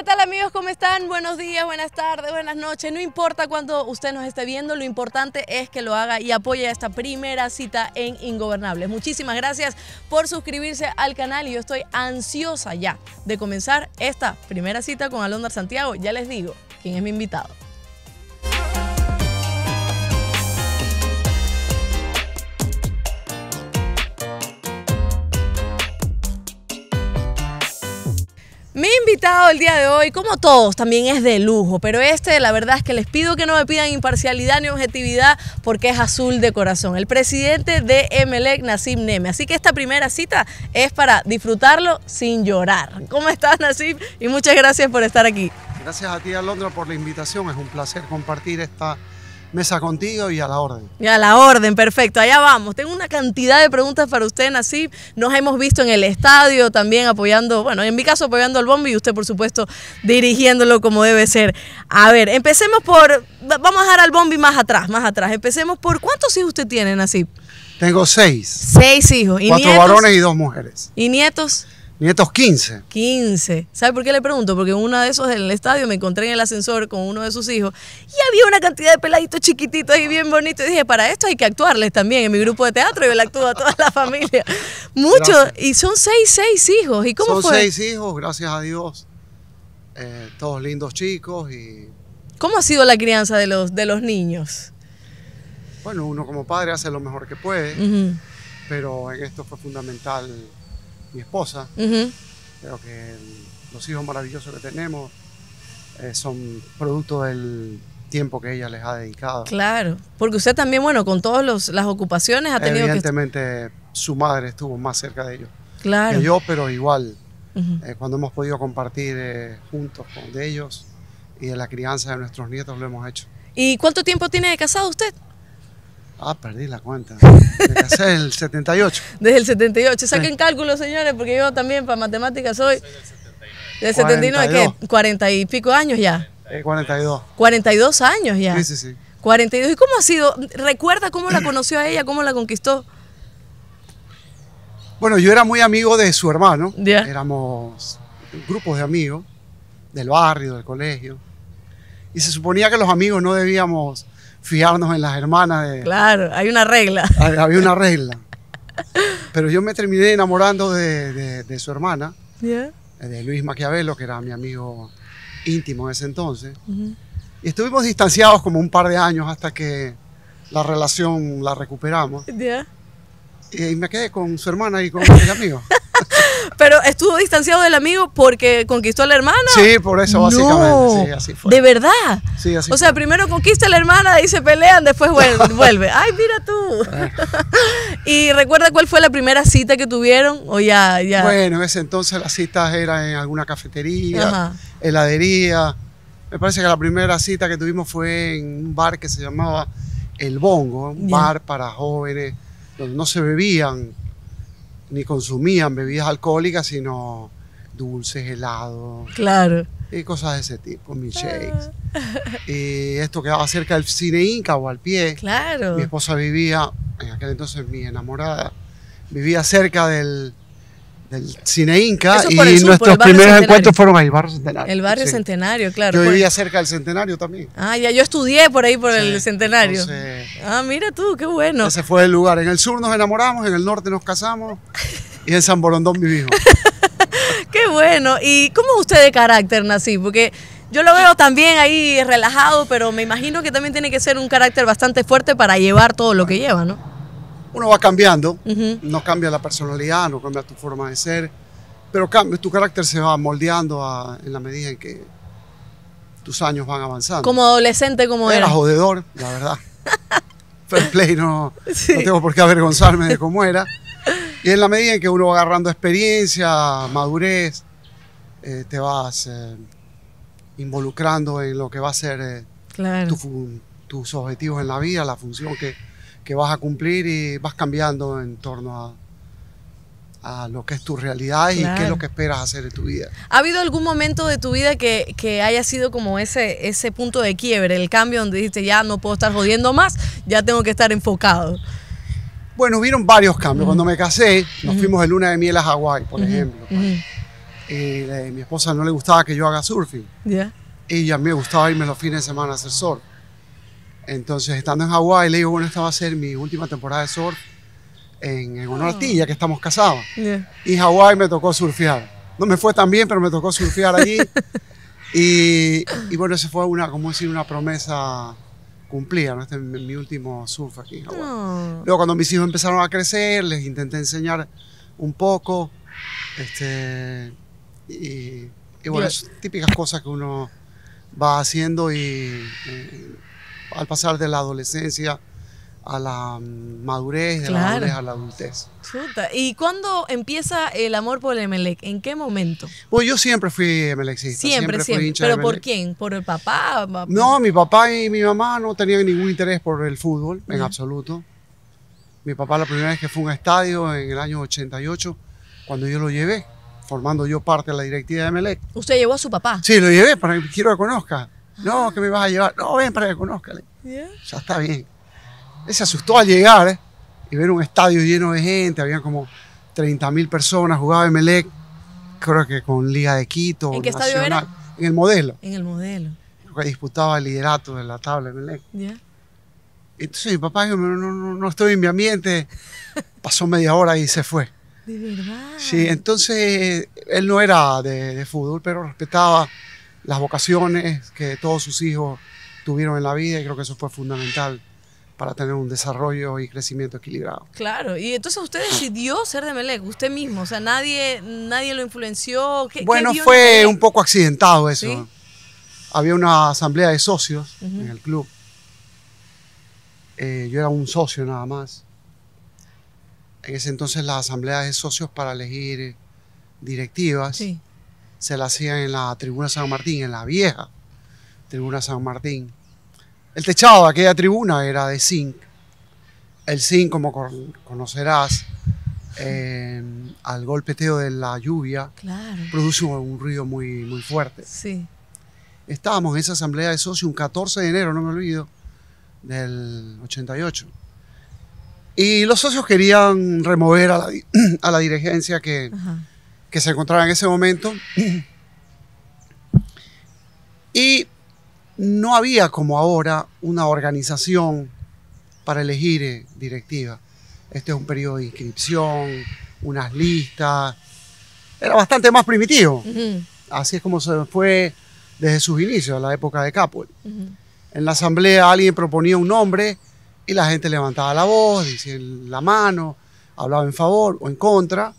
¿Qué tal amigos? ¿Cómo están? Buenos días, buenas tardes, buenas noches. No importa cuándo usted nos esté viendo, lo importante es que lo haga y apoye esta primera cita en Ingobernables. Muchísimas gracias por suscribirse al canal y yo estoy ansiosa ya de comenzar esta primera cita con Alondra Santiago. Ya les digo quién es mi invitado. Mi invitado el día de hoy, como todos, también es de lujo, pero este la verdad es que les pido que no me pidan imparcialidad ni objetividad porque es azul de corazón. El presidente de Emelec, Nasim Neme. Así que esta primera cita es para disfrutarlo sin llorar. ¿Cómo estás, Nasim? Y muchas gracias por estar aquí. Gracias a ti, Alondra, por la invitación. Es un placer compartir esta Mesa contigo y a la orden. Y a la orden, perfecto. Allá vamos. Tengo una cantidad de preguntas para usted, así Nos hemos visto en el estadio también apoyando, bueno, en mi caso apoyando al Bombi y usted, por supuesto, dirigiéndolo como debe ser. A ver, empecemos por. Vamos a dejar al Bombi más atrás, más atrás. Empecemos por. ¿Cuántos hijos usted tiene, así Tengo seis. Seis hijos. ¿Y Cuatro varones y dos mujeres. ¿Y nietos? Nietos 15. 15. ¿Sabe por qué le pregunto? Porque uno de esos en el estadio me encontré en el ascensor con uno de sus hijos y había una cantidad de peladitos chiquititos ahí bien bonitos. Y dije, para esto hay que actuarles también en mi grupo de teatro. Yo le actúo a toda la familia. Muchos. Y son seis, seis hijos. ¿Y cómo son seis hijos, gracias a Dios. Eh, todos lindos chicos y... ¿Cómo ha sido la crianza de los, de los niños? Bueno, uno como padre hace lo mejor que puede, pero en esto fue fundamental mi esposa. Creo que los hijos maravillosos que tenemos eh, son producto del tiempo que ella les ha dedicado. Claro, porque usted también, bueno, con todas las ocupaciones ha tenido Evidentemente, su madre estuvo más cerca de ellos claro. que yo, pero igual, eh, cuando hemos podido compartir eh, juntos con de ellos y de la crianza de nuestros nietos, lo hemos hecho. ¿Y cuánto tiempo tiene de casado usted? Ah, perdí la cuenta. Desde casé el 78. Desde el 78. Saquen cálculos, señores, porque yo también para matemáticas soy... Del 79, ¿qué? 40 y pico años ya. Cuarenta 42. 42 años ya. Sí, sí, sí. 42. ¿Y cómo ha sido? ¿Recuerda cómo la conoció a ella? ¿Cómo la conquistó? Bueno, yo era muy amigo de su hermano. Éramos grupos de amigos del barrio, del colegio. Y se suponía que los amigos no debíamos fiarnos en las hermanas. De, claro, hay una regla. Había una regla. Pero yo me terminé enamorando de, de, su hermana, de Luis Maquiavelo, que era mi amigo íntimo en ese entonces. Y estuvimos distanciados como un par de años hasta que la relación la recuperamos. Y me quedé con su hermana y con mis amigos. Pero estuvo distanciado del amigo porque conquistó a la hermana. Sí, por eso, básicamente. así fue. De verdad. Sí, así o sea, primero conquista a la hermana y se pelean, después vuelve. Ay, mira tú. Eh. y recuerda cuál fue la primera cita que tuvieron o ya, ya. Bueno, en ese entonces las citas eran en alguna cafetería, heladería. Me parece que la primera cita que tuvimos fue en un bar que se llamaba El Bongo, un bar para jóvenes donde no se bebían ni consumían bebidas alcohólicas, sino dulces, helados. Claro. Y cosas de ese tipo, shakes. Ah. y esto quedaba cerca del cine Inca o al pie. Claro. Mi esposa vivía, en aquel entonces mi enamorada, vivía cerca del, del cine Inca y nuestros primeros encuentros fueron ahí, Barrio Centenario. El Barrio Centenario, claro. Yo vivía cerca del Centenario también. Ah, ya, yo estudié por ahí, por el Centenario. Ah, mira tú, qué bueno. Ese fue el lugar. En el sur nos enamoramos, en el norte nos casamos y en San Borondón vivimos. qué bueno. ¿Y cómo usted de carácter, Nací? Porque... Yo lo veo también ahí relajado, pero me imagino que también tiene que ser un carácter bastante fuerte para llevar todo lo que lleva, ¿no? uno va cambiando, no cambia la personalidad, no cambia tu forma de ser, pero tu carácter se va moldeando en la medida en que tus años van avanzando. Como adolescente, como era. Era jodedor, la verdad. Fair play, no, tengo por qué avergonzarme de cómo era. Y en la medida en que uno va agarrando experiencia, madurez, eh, te vas eh, involucrando en lo que va a ser eh, tus objetivos en la vida, la función que que vas a cumplir y vas cambiando en torno a, a lo que es tu realidad y qué es lo que esperas hacer en tu vida. ¿Ha habido algún momento de tu vida que, que, haya sido como ese, ese punto de quiebre, el cambio donde dijiste ya no puedo estar jodiendo más, ya tengo que estar enfocado? Bueno, hubieron varios cambios. Cuando me casé, nos fuimos de luna de miel a Hawái, por ejemplo. Eh, mi esposa no le gustaba que yo haga surfing. Y a mí me gustaba irme los fines de semana a hacer surf. Entonces, estando en Hawái, le digo, bueno, esta va a ser mi última temporada de surf en, en ya oh. que estamos casados. Y Hawái me tocó surfear. No me fue tan bien, pero me tocó surfear allí. y, bueno, se fue una, como decir, una promesa cumplida, ¿no? Este es mi, último surf aquí en Hawái. Oh. Luego, cuando mis hijos empezaron a crecer, les intenté enseñar un poco. Este, y, y bueno, típicas cosas que uno va haciendo y al pasar de la adolescencia a la mm, madurez, de la madurez a la adultez. ¿Y cuándo empieza el amor por el Emelec? ¿En qué momento? Pues yo siempre fui Emelecista. Siempre, siempre. ¿Pero por quién? ¿Por el papá? No, mi papá y mi mamá no tenían ningún interés por el fútbol, en absoluto. Mi papá la primera vez que fue a un estadio en el año 88, cuando yo lo llevé, formando yo parte de la directiva de Emelec. ¿Usted llevó a su papá? Sí, lo llevé para que que conozca. No, que me vas a llevar. No, ven para que conozcale. Ya está bien. Él se asustó al llegar ¿eh? y ver un estadio lleno de gente. Había como 30.000 personas. Jugaba Melec, creo que con Liga de Quito. ¿En qué Nacional, estadio En el modelo. En el modelo. que disputaba el liderato de la tabla Melec. Ya. Entonces mi papá dijo, no, estoy en mi ambiente. Pasó media hora y se fue. De verdad. Sí, entonces él no era de, de fútbol, pero respetaba las vocaciones que todos sus hijos tuvieron en la vida y creo que eso fue fundamental para tener un desarrollo y crecimiento equilibrado. Claro, y entonces usted decidió ser de Melec, usted mismo, o sea, nadie, nadie lo influenció. bueno, fue un poco accidentado eso. Había una asamblea de socios en el club. Eh, yo era un socio nada más. En ese entonces las asambleas de socios para elegir directivas. Sí se la hacía en la tribuna San Martín, en la vieja tribuna San Martín. El techado de aquella tribuna era de zinc. El zinc, como conocerás, eh, al golpeteo de la lluvia, produce un, ruido muy, muy fuerte. Sí. Estábamos en esa asamblea de socios un 14 de enero, no me olvido, del 88. Y los socios querían remover a la, dirigencia que que se encontraba en ese momento. Y no había como ahora una organización para elegir eh, directiva. Este es un periodo de inscripción, unas listas. Era bastante más primitivo. Así es como se fue desde sus inicios, a la época de Capul. En la asamblea alguien proponía un nombre y la gente levantaba la voz, decía la mano, hablaba en favor o en contra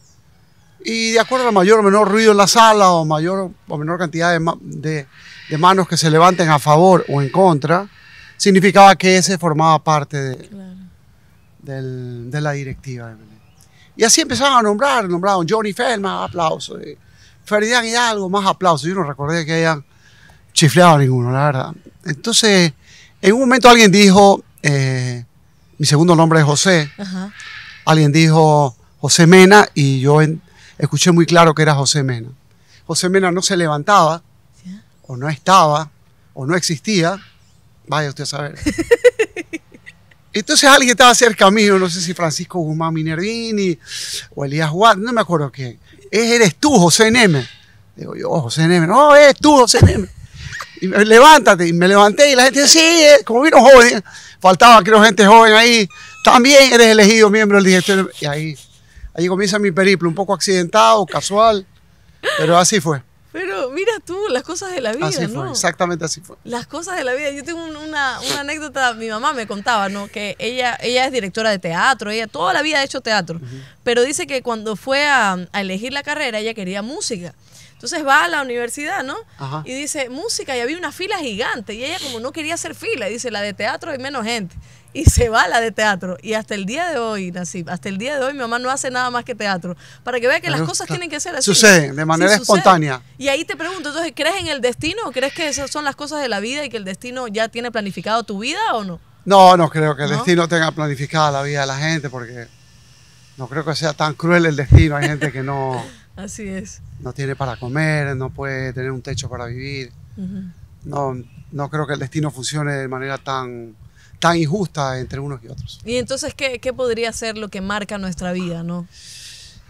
y de acuerdo a mayor o menor ruido en la sala o mayor o menor cantidad de, de, manos que se levanten a favor o en contra, significaba que ese formaba parte de, la directiva. Y así empezaron a nombrar, nombraron Johnny Feldman, aplausos. Eh, Ferdinand algo más aplauso Yo no recordé que hayan chifleado ninguno, la verdad. Entonces, en un momento alguien dijo, eh, mi segundo nombre es José, alguien dijo José Mena y yo escuché muy claro que era José Mena. José Mena no se levantaba, o no estaba, o no existía. Vaya usted a saber. Entonces alguien estaba cerca mío, no sé si Francisco Guzmán Minervini o Elías Juárez, no me acuerdo quién. Eres tú, José Neme. Digo yo, José Neme. No, eres tú, José Neme. levántate. Y me levanté y la gente, dice sí, eh, como vino joven, faltaba creo gente joven ahí. También eres elegido miembro del directorio. Y ahí Allí comienza mi periplo, un poco accidentado, casual, pero así fue. Pero mira tú, las cosas de la vida, así fue, Exactamente así fue. Las cosas de la vida. Yo tengo una, anécdota, mi mamá me contaba, ¿no? Que ella, ella es directora de teatro, ella toda la vida ha hecho teatro, pero dice que cuando fue a, elegir la carrera, ella quería música. Entonces va a la universidad, ¿no? Y dice, música, y había una fila gigante, y ella como no quería hacer fila, dice, la de teatro hay menos gente y se va la de teatro. Y hasta el día de hoy, nací hasta el día de hoy mi mamá no hace nada más que teatro. Para que vea que las cosas tienen que ser así. Suceden de manera espontánea. Y ahí te pregunto, entonces, ¿crees en el destino? ¿Crees que esas son las cosas de la vida y que el destino ya tiene planificado tu vida o no? No, no creo que el destino tenga planificada la vida de la gente porque no creo que sea tan cruel el destino. Hay gente que no... así es. No tiene para comer, no puede tener un techo para vivir. No, no creo que el destino funcione de manera tan tan injusta entre unos y otros. Y entonces, ¿qué, podría ser lo que marca nuestra vida, no?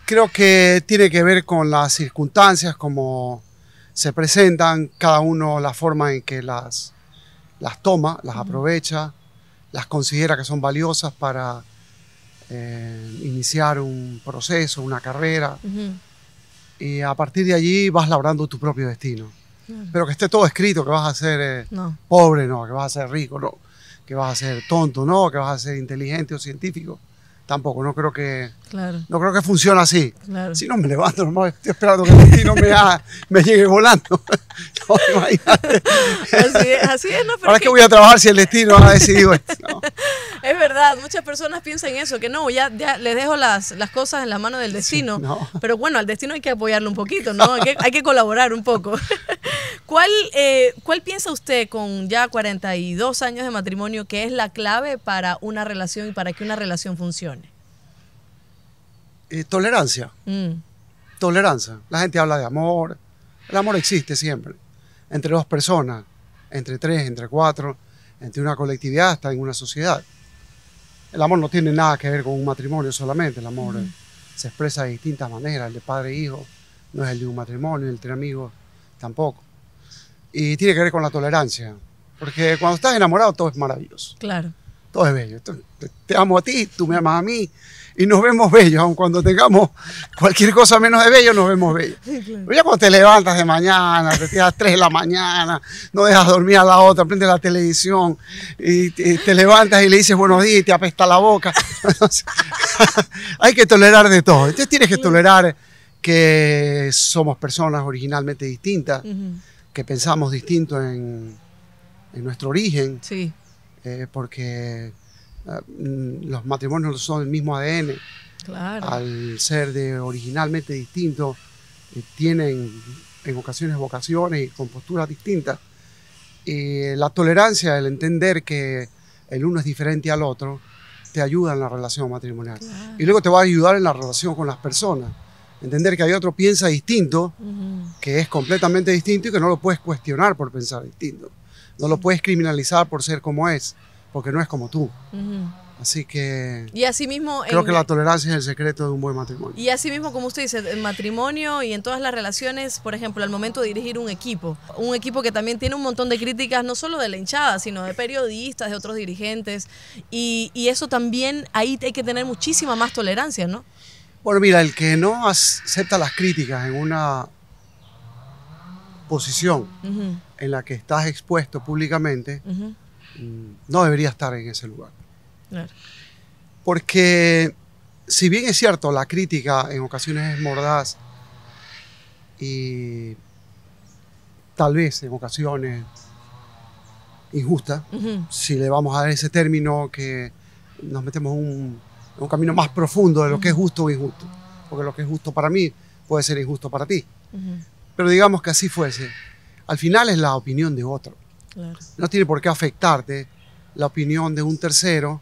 Creo que tiene que ver con las circunstancias, como se presentan, cada uno la forma en que las, las toma, las aprovecha, las considera que son valiosas para eh, iniciar un proceso, una carrera. Y a partir de allí vas labrando tu propio destino. Pero que esté todo escrito, que vas a ser eh, pobre, no, que vas a ser rico, no que vas a ser tonto, ¿no? Que vas a ser inteligente o científico. Tampoco, no creo que no creo que funcione así. Si no me levanto, estoy esperando que el destino me, llegue volando. Así es, así ¿no? Pero Ahora es que voy a trabajar si el destino ha decidido esto. Es verdad, muchas personas piensan eso, que no, ya, ya les dejo las, cosas en la mano del destino. Pero bueno, al destino hay que apoyarlo un poquito, ¿no? Hay que, colaborar un poco. ¿Cuál, eh, ¿Cuál piensa usted con ya 42 años de matrimonio que es la clave para una relación y para que una relación funcione? Eh, tolerancia. Mm. Tolerancia. La gente habla de amor. El amor existe siempre. Entre dos personas, entre tres, entre cuatro, entre una colectividad, hasta en una sociedad. El amor no tiene nada que ver con un matrimonio solamente. El amor mm. se expresa de distintas maneras. El de padre e hijo no es el de un matrimonio, el entre amigos tampoco. Y tiene que ver con la tolerancia. Porque cuando estás enamorado todo es maravilloso. Claro. Todo es bello. Te amo a ti, tú me amas a mí, y nos vemos bellos, aun cuando tengamos cualquier cosa menos de bello, nos vemos bellos. Sí, ya cuando te levantas de mañana, te tiras a 3 de la mañana, no dejas dormir a la otra, prendes la televisión y te, levantas y le dices buenos días y te apesta la boca. hay que tolerar de todo. Entonces tienes que tolerar que somos personas originalmente distintas, que pensamos distinto en, nuestro origen. Sí. Eh, porque eh, los matrimonios son el mismo ADN. Al ser de originalmente distintos, eh, tienen en ocasiones vocaciones y con posturas distintas. Y la tolerancia, el entender que el uno es diferente al otro, te ayuda en la relación matrimonial. Y luego te va a ayudar en la relación con las personas. Entender que hay otro piensa distinto, que es completamente distinto y que no lo puedes cuestionar por pensar distinto. No lo puedes criminalizar por ser como es porque no es como tú. Así que. Y así mismo. Creo que la tolerancia es el secreto de un buen matrimonio. Y así mismo, como usted dice, en matrimonio y en todas las relaciones, por ejemplo, al momento de dirigir un equipo. Un equipo que también tiene un montón de críticas, no solo de la hinchada, sino de periodistas, de otros dirigentes. Y, y eso también, ahí hay que tener muchísima más tolerancia, ¿no? Bueno, mira, el que no acepta las críticas en una posición en la que estás expuesto públicamente. Mm, no debería estar en ese lugar. Porque si bien es cierto, la crítica en ocasiones es mordaz y tal vez en ocasiones injusta, si le vamos a dar ese término que nos metemos en un, camino más profundo de lo que es justo o injusto, porque lo que es justo para mí puede ser injusto para ti. Pero digamos que así fuese, al final es la opinión de otro. No tiene por qué afectarte la opinión de un tercero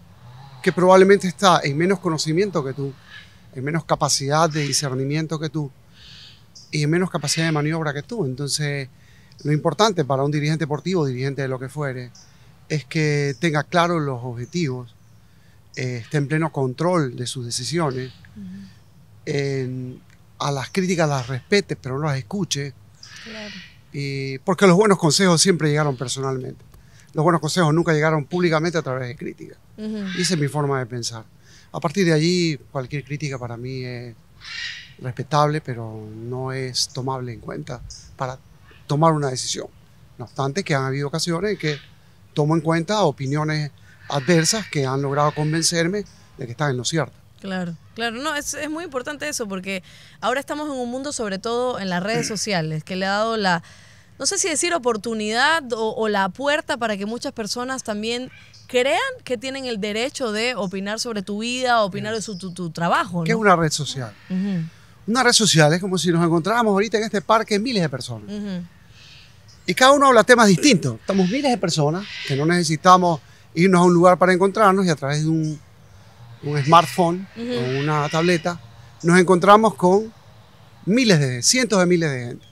que probablemente está en menos conocimiento que tú, en menos capacidad de discernimiento que tú y en menos capacidad de maniobra que tú. Entonces, lo importante para un dirigente deportivo, dirigente de lo que fuere, es que tenga claro los objetivos, eh, esté en pleno control de sus decisiones, a las críticas las respete, pero no las escuche. Claro. Eh, porque los buenos consejos siempre llegaron personalmente. Los buenos consejos nunca llegaron públicamente a través de crítica. esa es mi forma de pensar. A partir de allí, cualquier crítica para mí es respetable, pero no es tomable en cuenta para tomar una decisión. No obstante, que han habido ocasiones en que tomo en cuenta opiniones adversas que han logrado convencerme de que están en lo cierto. Claro, claro, no, es, es muy importante eso porque ahora estamos en un mundo sobre todo en las redes sociales que le ha dado la, no sé si decir oportunidad o, la puerta para que muchas personas también crean que tienen el derecho de opinar sobre tu vida, opinar de tu, trabajo. ¿Qué es una red social? Una red social es como si nos encontráramos ahorita en este parque miles de personas. Y cada uno habla temas distintos. Estamos miles de personas que no necesitamos irnos a un lugar para encontrarnos y a través de un, smartphone o una tableta nos encontramos con miles de, cientos de miles de gente.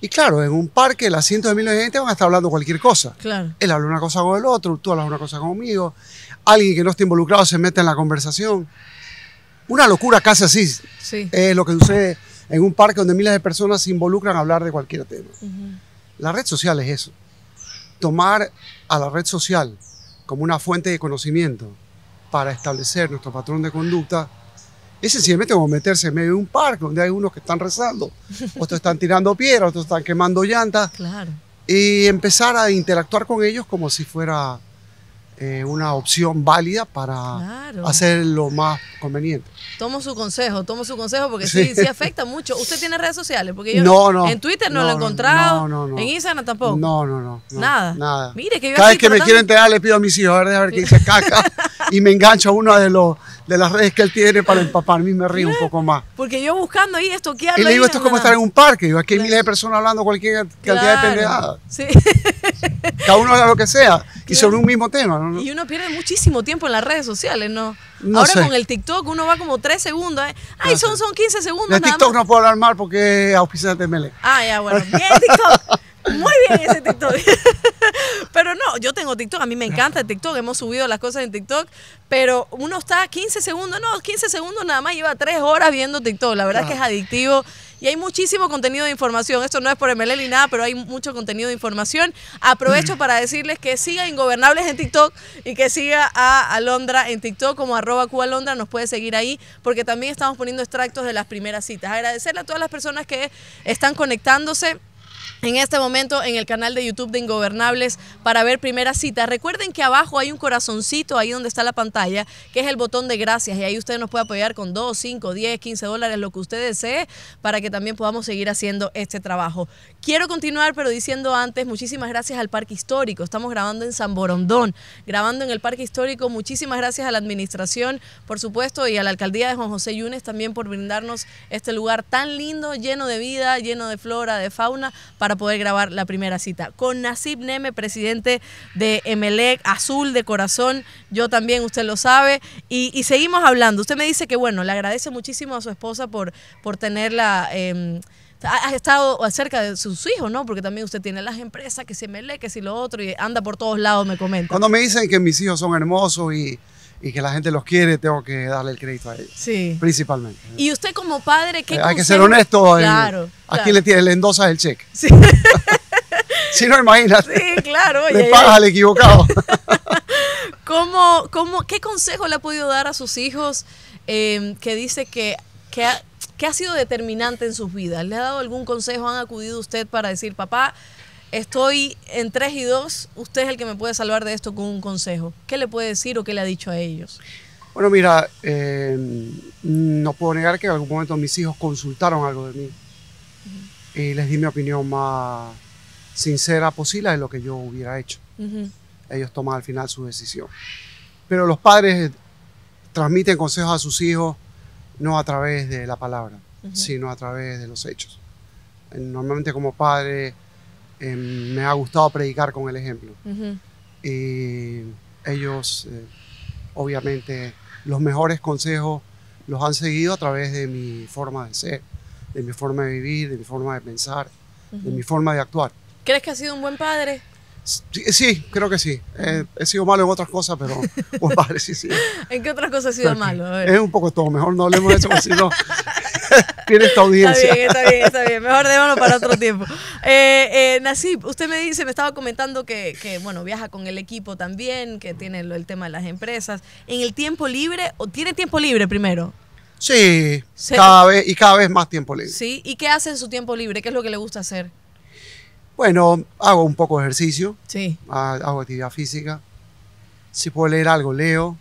Y claro, en un parque, las cientos de miles de gente van a estar hablando cualquier cosa. Claro. Él habla una cosa con el otro, tú hablas una cosa conmigo. Alguien que no esté involucrado se mete en la conversación. Una locura casi así. es lo que sucede en un parque donde miles de personas se involucran a hablar de cualquier tema. La red social es eso. Tomar a la red social como una fuente de conocimiento para establecer nuestro patrón de conducta es sencillamente como meterse en medio de un parque donde hay unos que están rezando, otros están tirando piedras, otros están quemando llantas. Claro. Y empezar a interactuar con ellos como si fuera eh, una opción válida para hacer lo más conveniente. Tomo su consejo, tomo su consejo porque sí, afecta mucho. ¿Usted tiene redes sociales? Porque yo no, no, en Twitter no, lo he encontrado, no, no en Instagram tampoco. No, no, no. nada. Mire que Cada vez que me quiero enterar le pido a mis hijos a ver, a ver dice caca y me engancho a uno de los de las redes que él tiene para empapar. A mí me río un poco más. Porque yo buscando ahí esto, ¿qué Y le digo, esto es como estar en un parque. aquí hay miles de personas hablando cualquier cantidad de pendejadas. Sí. Cada uno habla lo que sea y sobre un mismo tema. Y uno pierde muchísimo tiempo en las redes sociales, ¿no? no Ahora con el TikTok uno va como tres segundos. ¿eh? Ay, son, son 15 segundos. De TikTok no puedo hablar mal porque auspiciante Mele. Ah, ya, bueno. Bien, TikTok muy bien ese TikTok. pero no, yo tengo TikTok, a mí me encanta el TikTok, hemos subido las cosas en TikTok, pero uno está 15 segundos, no, 15 segundos nada más, lleva 3 horas viendo TikTok, la verdad es que es adictivo. Y hay muchísimo contenido de información. Esto no es por MLL ni nada, pero hay mucho contenido de información. Aprovecho para decirles que siga Ingobernables en TikTok y que siga a Alondra en TikTok como arroba Alondra, Nos puede seguir ahí porque también estamos poniendo extractos de las primeras citas. Agradecerle a todas las personas que están conectándose en este momento en el canal de YouTube de Ingobernables para ver primera cita. Recuerden que abajo hay un corazoncito ahí donde está la pantalla, que es el botón de gracias y ahí usted nos puede apoyar con 2, 5, 10, 15 dólares, lo que usted desee, para que también podamos seguir haciendo este trabajo. Quiero continuar, pero diciendo antes, muchísimas gracias al Parque Histórico. Estamos grabando en San Borondón, grabando en el Parque Histórico. Muchísimas gracias a la administración, por supuesto, y a la alcaldía de Juan José Yunes también por brindarnos este lugar tan lindo, lleno de vida, lleno de flora, de fauna, para poder grabar la primera cita. Con Nasib Neme, presidente de Emelec, azul de corazón, yo también, usted lo sabe, y, seguimos hablando. Usted me dice que, bueno, le agradece muchísimo a su esposa por, por tenerla... Em, ha estado acerca de sus hijos, ¿no? Porque también usted tiene las empresas, que si Melec, que si lo otro, y anda por todos lados, me comenta. Cuando me dicen que mis hijos son hermosos y y que la gente los quiere, tengo que darle el crédito a ellos. Sí. Principalmente. Y usted como padre, ¿qué eh, Hay que ser honesto. Eh, claro. Aquí le, le endosas el cheque. Sí. si no, imagínate. Sí, claro. le pagas al equivocado. qué consejo le ha podido dar a sus hijos em, que dice que, ha, que ha sido determinante en sus vidas? ¿Le ha dado algún consejo? ¿Han acudido usted para decir, papá, estoy en tres y dos. usted es el que me puede salvar de esto con un consejo. ¿Qué le puede decir o qué le ha dicho a ellos? Bueno, mira, eh, no puedo negar que en algún momento mis hijos consultaron algo de mí y les di mi opinión más sincera posible de lo que yo hubiera hecho. Ellos toman al final su decisión. Pero los padres transmiten consejos a sus hijos no a través de la palabra, sino a través de los hechos. Normalmente como padre eh, me ha gustado predicar con el ejemplo. Y ellos, eh, obviamente, los mejores consejos los han seguido a través de mi forma de ser, de mi forma de vivir, de mi forma de pensar, de mi forma de actuar. ¿Crees que has sido un buen padre? Sí, eh, creo que sí. he sido malo en otras cosas, pero buen padre sí, sí. ¿En qué otras cosas has sido malo? Es un poco todo. Mejor no hablemos de eso, porque no Tiene esta audiencia. Está bien, está bien, está bien. Mejor démoslo para otro tiempo. Eh, eh usted me dice, me estaba comentando que, bueno, viaja con el equipo también, que tiene el tema de las empresas. ¿En el tiempo libre, o tiene tiempo libre primero? Sí, cada vez y cada vez más tiempo libre. Sí, ¿y qué hace en su tiempo libre? ¿Qué es lo que le gusta hacer? Bueno, hago un poco de ejercicio. Sí. Hago actividad física. Si puedo leer algo, leo.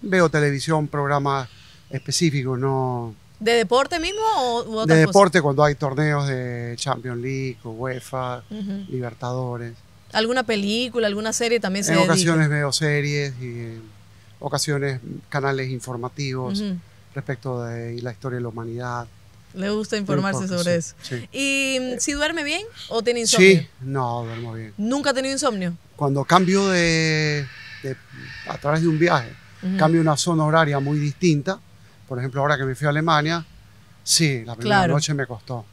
Veo televisión, programas específicos, no ¿De deporte mismo o otra De deporte cuando hay torneos de Champions League UEFA, Libertadores. ¿Alguna película, alguna serie también se En ocasiones veo series y ocasiones canales informativos respecto de la historia de la humanidad. Le gusta informarse sobre eso. ¿Y mm, eh, si duerme bien o tiene insomnio? Sí, no, duermo bien. ¿Nunca ha tenido insomnio? Cuando cambio de, a través de un viaje, cambio una zona horaria muy distinta, por ejemplo, ahora que me fui a Alemania, sí, la primera noche me costó.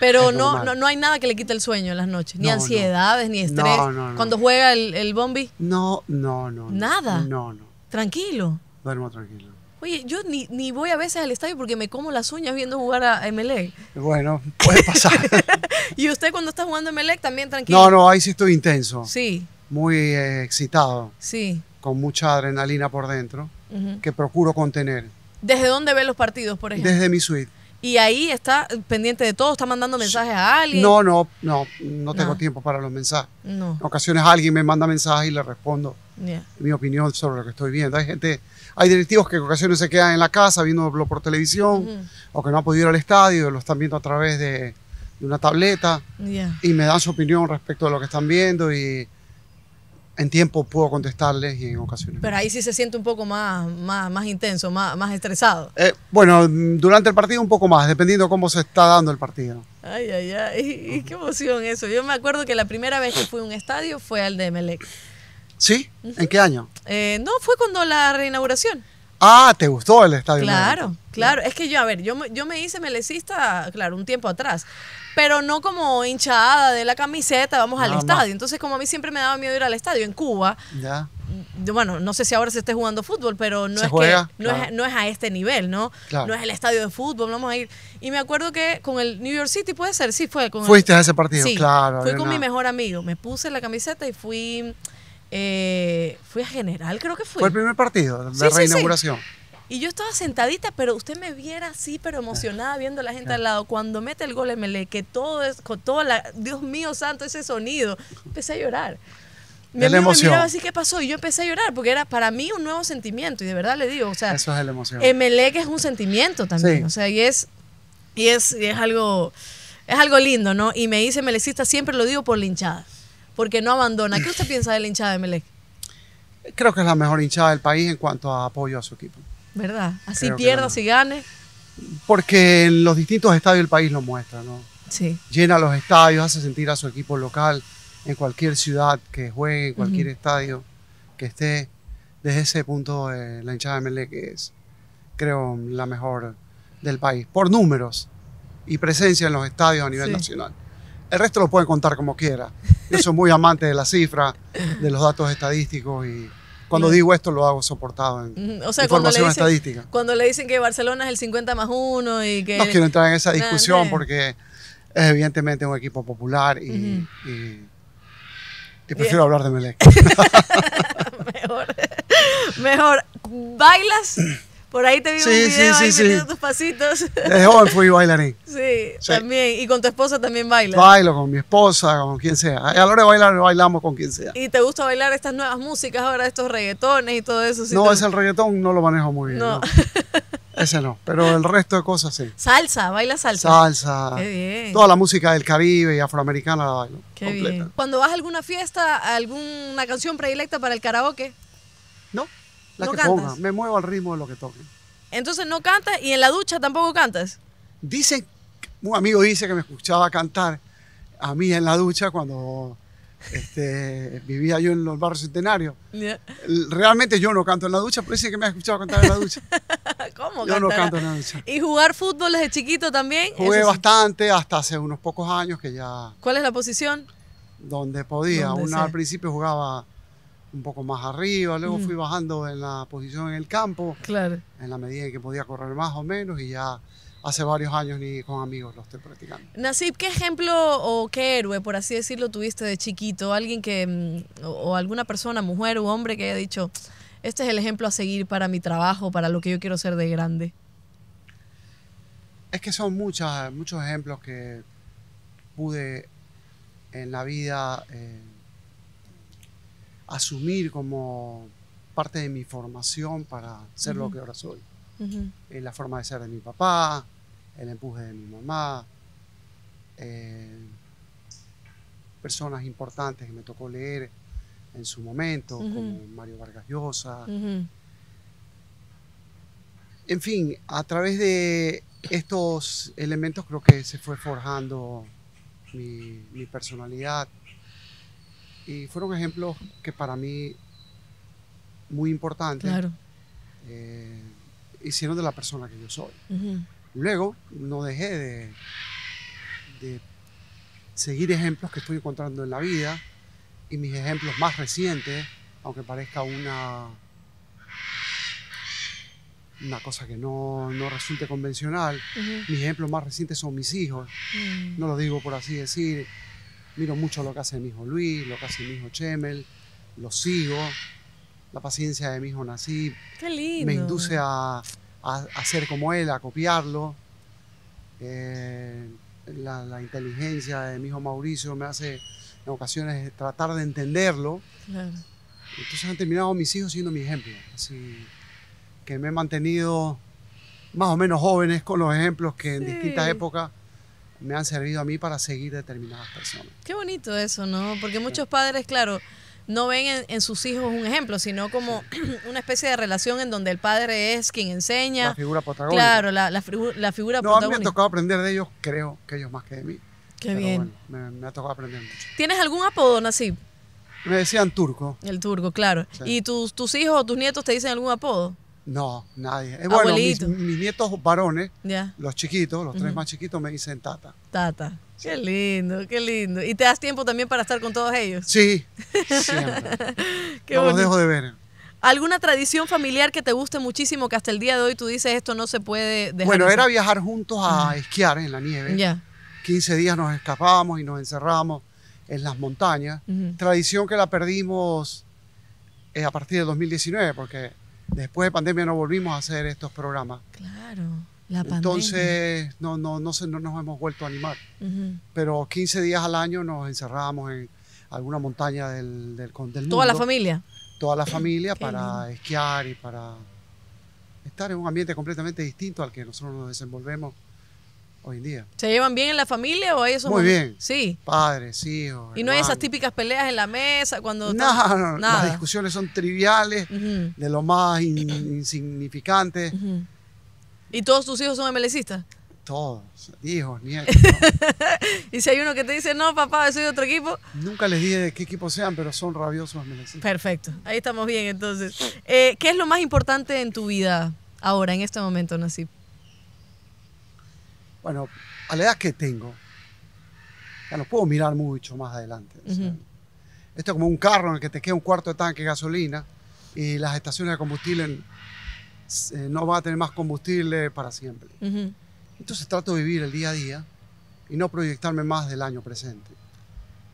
Pero no, no, no, hay nada que le quite el sueño en las noches, ni ansiedades, ni estrés. Cuando juega el, bombi. No, no, no. Nada. No, no. Tranquilo. Duermo tranquilo. Oye, yo ni, ni, voy a veces al estadio porque me como las uñas viendo jugar a MLE. Bueno, puede pasar. ¿Y usted cuando está jugando a MLE también tranquilo? No, no, ahí sí estoy intenso. Sí. Muy eh, excitado. Sí. Con mucha adrenalina por dentro, que procuro contener. ¿Desde dónde ve los partidos, por ejemplo? Desde mi suite. Y ahí está pendiente de todo, está mandando mensajes a alguien. No, no, no, no tengo tiempo para los mensajes. No. En ocasiones alguien me manda mensajes y le respondo mi opinión sobre lo que estoy viendo. Hay gente, hay directivos que en ocasiones se quedan en la casa viéndolo por televisión o que no han podido ir al estadio, lo están viendo a través de, una tableta y me dan su opinión respecto a lo que están viendo y en tiempo puedo contestarles y en ocasiones. Pero ahí sí se siente un poco más, más, intenso, más, estresado. Eh, bueno, durante el partido un poco más, dependiendo cómo se está dando el partido. Ay, ay, ay, qué emoción eso. Yo me acuerdo que la primera vez que fui a un estadio fue al de Melec. ¿Sí? ¿En qué año? Eh, no, fue cuando la reinauguración. Ah, ¿te gustó el estadio? Claro, claro. Es que yo, a ver, yo, yo me hice melecista, claro, un tiempo atrás, pero no como hinchada de la camiseta, vamos al estadio. Entonces, como a mí siempre me daba miedo ir al estadio en Cuba, ya. bueno, no sé si ahora se esté jugando fútbol, pero no, es, que, no, es, a este nivel, ¿no? No es el estadio de fútbol, vamos a ir. Y me acuerdo que con el New York City, puede ser, sí, fue con Fuiste a ese partido, claro. Fui con mi mejor amigo, me puse la camiseta y fui eh, fui a general, creo que fue Fue el primer partido de reinauguración. Y yo estaba sentadita, pero usted me viera así, pero emocionada, viendo a la gente al lado. Cuando mete el gol Emelec, que todo es, con toda la, Dios mío santo, ese sonido, empecé a llorar. me miraba así, ¿qué pasó? Y yo empecé a llorar, porque era para mí un nuevo sentimiento, y de verdad le digo, o sea, Eso es la emoción. que es un sentimiento también, o sea, y es, y es, es algo, es algo lindo, ¿no? Y me dice Melecista, siempre lo digo por linchada porque no abandona. ¿Qué usted piensa de la hinchada de Melec? Creo que es la mejor hinchada del país en cuanto a apoyo a su equipo. ¿Verdad? Así pierda, así gane. Porque en los distintos estadios del país lo muestra, ¿no? Sí. Llena los estadios, hace sentir a su equipo local en cualquier ciudad que juegue, en cualquier estadio que esté. Desde ese punto, eh, la hinchada de Melec es, creo, la mejor del país, por números y presencia en los estadios a nivel nacional. El resto lo pueden contar como quiera. Yo soy muy amante de las cifras, de los datos estadísticos y cuando mm. digo esto lo hago soportado en mm, o información estadística. Cuando le dicen que Barcelona es el 50 más 1 y que... No quiero entrar en esa discusión porque es evidentemente un equipo popular y, y, prefiero hablar de Melec. mejor, mejor. ¿Bailas? Por ahí te vi sí, un tus pasitos. De joven fui bailarín. Sí, también. ¿Y con tu esposa también bailas? Bailo con mi esposa, con quien sea. A la hora de bailar, bailamos con quien sea. ¿Y te gusta bailar estas nuevas músicas ahora, estos reggaetones y todo eso? no, ese el reggaetón no lo manejo muy bien. No. Ese no, pero el resto de cosas sí. Salsa, baila salsa. Salsa. Qué bien. Toda la música del Caribe y afroamericana la bailo. Cuando vas a alguna fiesta, alguna canción predilecta para el karaoke? No. La que ponga, me muevo al ritmo de lo que toque. Entonces no cantas y en la ducha tampoco cantas. Dicen, un amigo dice que me escuchaba cantar a mí en la ducha cuando este, vivía yo en los barrios centenarios. Realmente yo no canto en la ducha, pero dicen que me ha escuchado cantar en la ducha. ¿Cómo Yo no canto en la ducha. ¿Y jugar fútbol desde chiquito también? Jugué bastante, hasta hace unos pocos años que ya... ¿Cuál es la posición? Donde podía. Una, al principio jugaba un poco más arriba, luego fui mm. bajando en la posición en el campo, en la medida en que podía correr más o menos y ya hace varios años ni con amigos lo estoy practicando. Nasib, ¿qué ejemplo o qué héroe, por así decirlo, tuviste de chiquito? Alguien que, mm, o alguna persona, mujer u hombre que haya dicho, este es el ejemplo a seguir para mi trabajo, para lo que yo quiero ser de grande. Es que son muchas, muchos ejemplos que pude en la vida... Eh, asumir como parte de mi formación para ser lo que ahora soy. Eh, la forma de ser de mi papá, el empuje de mi mamá, eh, personas importantes que me tocó leer en su momento, como Mario Vargas Llosa. En fin, a través de estos elementos creo que se fue forjando mi personalidad, y fueron ejemplos que para mí muy importantes eh, hicieron de la persona que yo soy. Luego no dejé de, seguir ejemplos que estoy encontrando en la vida y mis ejemplos más recientes, aunque parezca una, una cosa que no, no resulte convencional, mis ejemplos más recientes son mis hijos. Mm. No lo digo por así decir, Miro mucho lo que hace mi hijo Luis, lo que hace mi hijo Chemel, lo sigo. La paciencia de mi hijo Nací me induce a, hacer como él, a copiarlo. Eh, la, inteligencia de mi hijo Mauricio me hace en ocasiones tratar de entenderlo. Entonces han terminado mis hijos siendo mi ejemplo. Así que me he mantenido más o menos jóvenes con los ejemplos que en distintas épocas me han servido a mí para seguir determinadas personas. Qué bonito eso, ¿no? Porque muchos padres, claro, no ven en, sus hijos un ejemplo, sino como una especie de relación en donde el padre es quien enseña. La figura protagonista. Claro, la, figura protagonista. No, me ha tocado aprender de ellos, creo que ellos más que de mí. Qué bien. Bueno, me, ha tocado aprender mucho. ¿Tienes algún apodo, nací Me decían turco. El turco, claro. ¿Y tus, tus hijos o tus nietos te dicen algún apodo? No, nadie. bueno, mis, nietos varones, los chiquitos, los tres más chiquitos, me dicen tata. Tata. Qué lindo, qué lindo. ¿Y te das tiempo también para estar con todos ellos? Sí, siempre. no los dejo de ver. ¿Alguna tradición familiar que te guste muchísimo que hasta el día de hoy tú dices esto no se puede dejar? Bueno, era viajar juntos a esquiar en la nieve. Ya. 15 días nos escapamos y nos encerramos en las montañas. Tradición que la perdimos eh, a partir de 2019 porque Después de pandemia no volvimos a hacer estos programas. Claro, la pandemia. Entonces no, no, no, no nos hemos vuelto a animar. Pero 15 días al año nos encerrábamos en alguna montaña del, del, mundo. ¿Toda la familia? Toda la familia para esquiar y para estar en un ambiente completamente distinto al que nosotros nos desenvolvemos hoy día. ¿Se llevan bien en la familia o hay esos Muy bien. Sí. Padres, hijos. Y no hay esas típicas peleas en la mesa cuando... no, las discusiones son triviales, de lo más insignificante. ¿Y todos tus hijos son MLCistas? Todos, hijos, nietos. y si hay uno que te dice, no, papá, soy de otro equipo. Nunca les dije de qué equipo sean, pero son rabiosos MLCistas. Perfecto, ahí estamos bien entonces. Eh, ¿Qué es lo más importante en tu vida ahora, en este momento, Nasip? bueno, a la edad que tengo, ya no puedo mirar mucho más adelante. esto es como un carro en el que te queda un cuarto de tanque de gasolina y las estaciones de combustible eh, no van a tener más combustible para siempre. Entonces trato de vivir el día a día y no proyectarme más del año presente.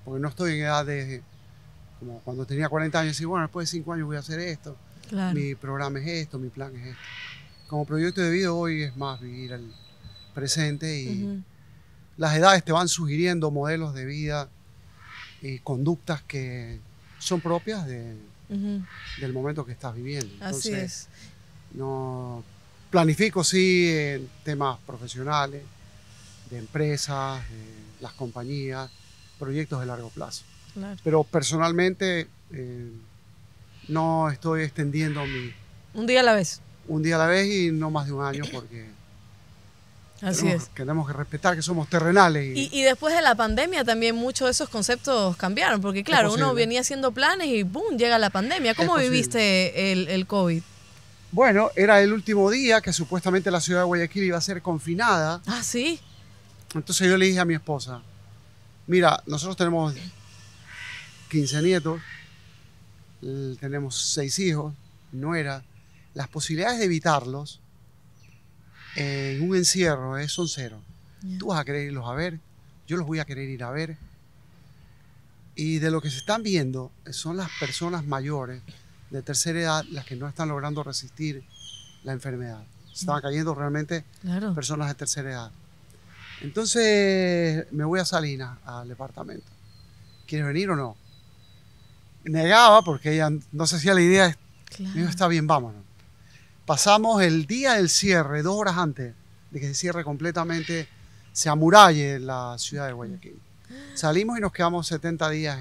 Porque no estoy en edad de, como cuando tenía 40 años, y bueno, después de 5 años voy a hacer esto, mi programa es esto, mi plan es esto. Como proyecto de vida hoy es más vivir el, presente y las edades te van sugiriendo modelos de vida y conductas que son propias de, del momento que estás viviendo. Así es. No, planifico sí en temas profesionales, de empresas, las compañías, proyectos de largo plazo. Pero personalmente eh, no estoy extendiendo mi... Un día a la vez. Un día a la vez y no más de un año porque Así tenemos, es. Que tenemos que respetar que somos terrenales. Y, después de la pandemia también muchos de esos conceptos cambiaron, porque claro, uno venía haciendo planes y ¡boom! llega la pandemia. ¿Cómo viviste el, el COVID? Bueno, era el último día que supuestamente la ciudad de Guayaquil iba a ser confinada. Ah, sí. Entonces yo le dije a mi esposa, mira, nosotros tenemos 15 nietos, tenemos seis hijos, no era. Las posibilidades de evitarlos en un encierro es son cero Tú vas a querer irlos a ver, yo los voy a querer ir a ver. Y de lo que se están viendo eh, son las personas mayores de tercera edad las que no están logrando resistir la enfermedad. Estaban mm. cayendo realmente personas de tercera edad. Entonces me voy a Salinas, al departamento. ¿Quieres venir o no? Negaba porque ella no se hacía la idea. Claro. está bien, vámonos pasamos el día del cierre, dos horas antes de que se cierre completamente, se amuralle la ciudad de Guayaquil. Salimos y nos quedamos 70 días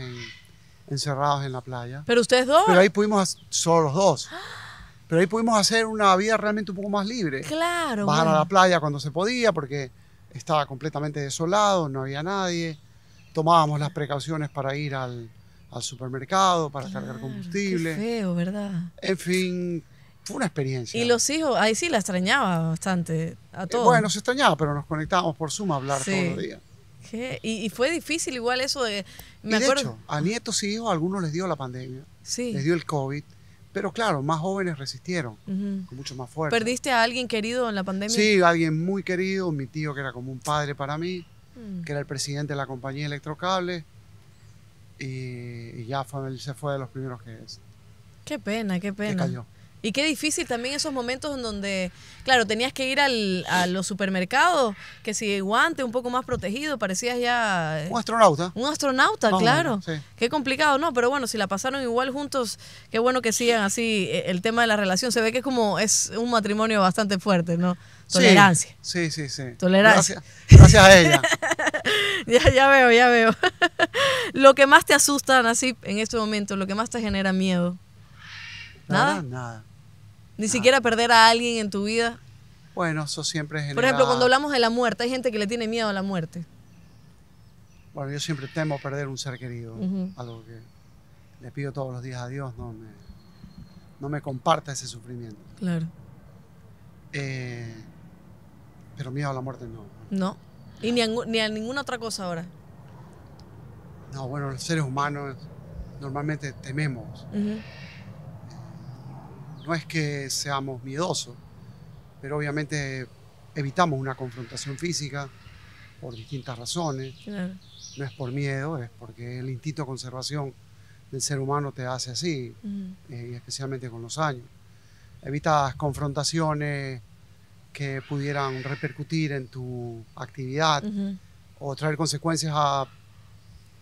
encerrados en la playa. ¿Pero ustedes dos? Pero ahí pudimos, solo los dos. Pero ahí pudimos hacer una vida realmente un poco más libre. Claro. Bajar a la playa cuando se podía porque estaba completamente desolado, no había nadie. Tomábamos las precauciones para ir al, supermercado, para cargar combustible. Qué feo, ¿verdad? En fin, fue una experiencia. Y los hijos, ahí sí la extrañaba bastante, a eh, todos. bueno, se extrañaba, pero nos conectábamos por suma a hablar todos los días. Y, fue difícil igual eso de... de hecho, a nietos y hijos algunos les dio la pandemia, les dio el COVID, pero claro, más jóvenes resistieron, con mucho más fuerza. ¿Perdiste a alguien querido en la pandemia? Sí, alguien muy querido, mi tío que era como un padre para mí, mm. que era el presidente de la compañía Electrocable, y, ya fue, se fue de los primeros que... es Qué pena, qué pena. Que cayó. Y qué difícil también esos momentos en donde, claro, tenías que ir al, a los supermercados, que si guante un poco más protegido, parecías ya... Eh, un astronauta. Un astronauta, claro. Qué complicado, ¿no? Pero bueno, si la pasaron igual juntos, qué bueno que sigan así eh, el tema de la relación. Se ve que es como es un matrimonio bastante fuerte, ¿no? Tolerancia. Sí, sí, sí. Tolerancia. Gracias, a ella. ya, ya veo, ya veo. lo que más te asusta, así en este momento, lo que más te genera miedo. nada. nada. Ni ah. siquiera perder a alguien en tu vida. Bueno, eso siempre genera... Por ejemplo, cuando hablamos de la muerte, hay gente que le tiene miedo a la muerte. Bueno, yo siempre temo perder un ser querido, algo que le pido todos los días a Dios, no me, no me comparta ese sufrimiento. Claro. Eh, pero miedo a la muerte no. No. ¿Y ni a, ninguna otra cosa ahora? No, bueno, los seres humanos normalmente tememos. No es que seamos miedosos, pero obviamente evitamos una confrontación física por distintas razones. No es por miedo, es porque el instinto de conservación del ser humano te hace así, eh, y especialmente con los años. Evitas confrontaciones que pudieran repercutir en tu actividad o traer consecuencias a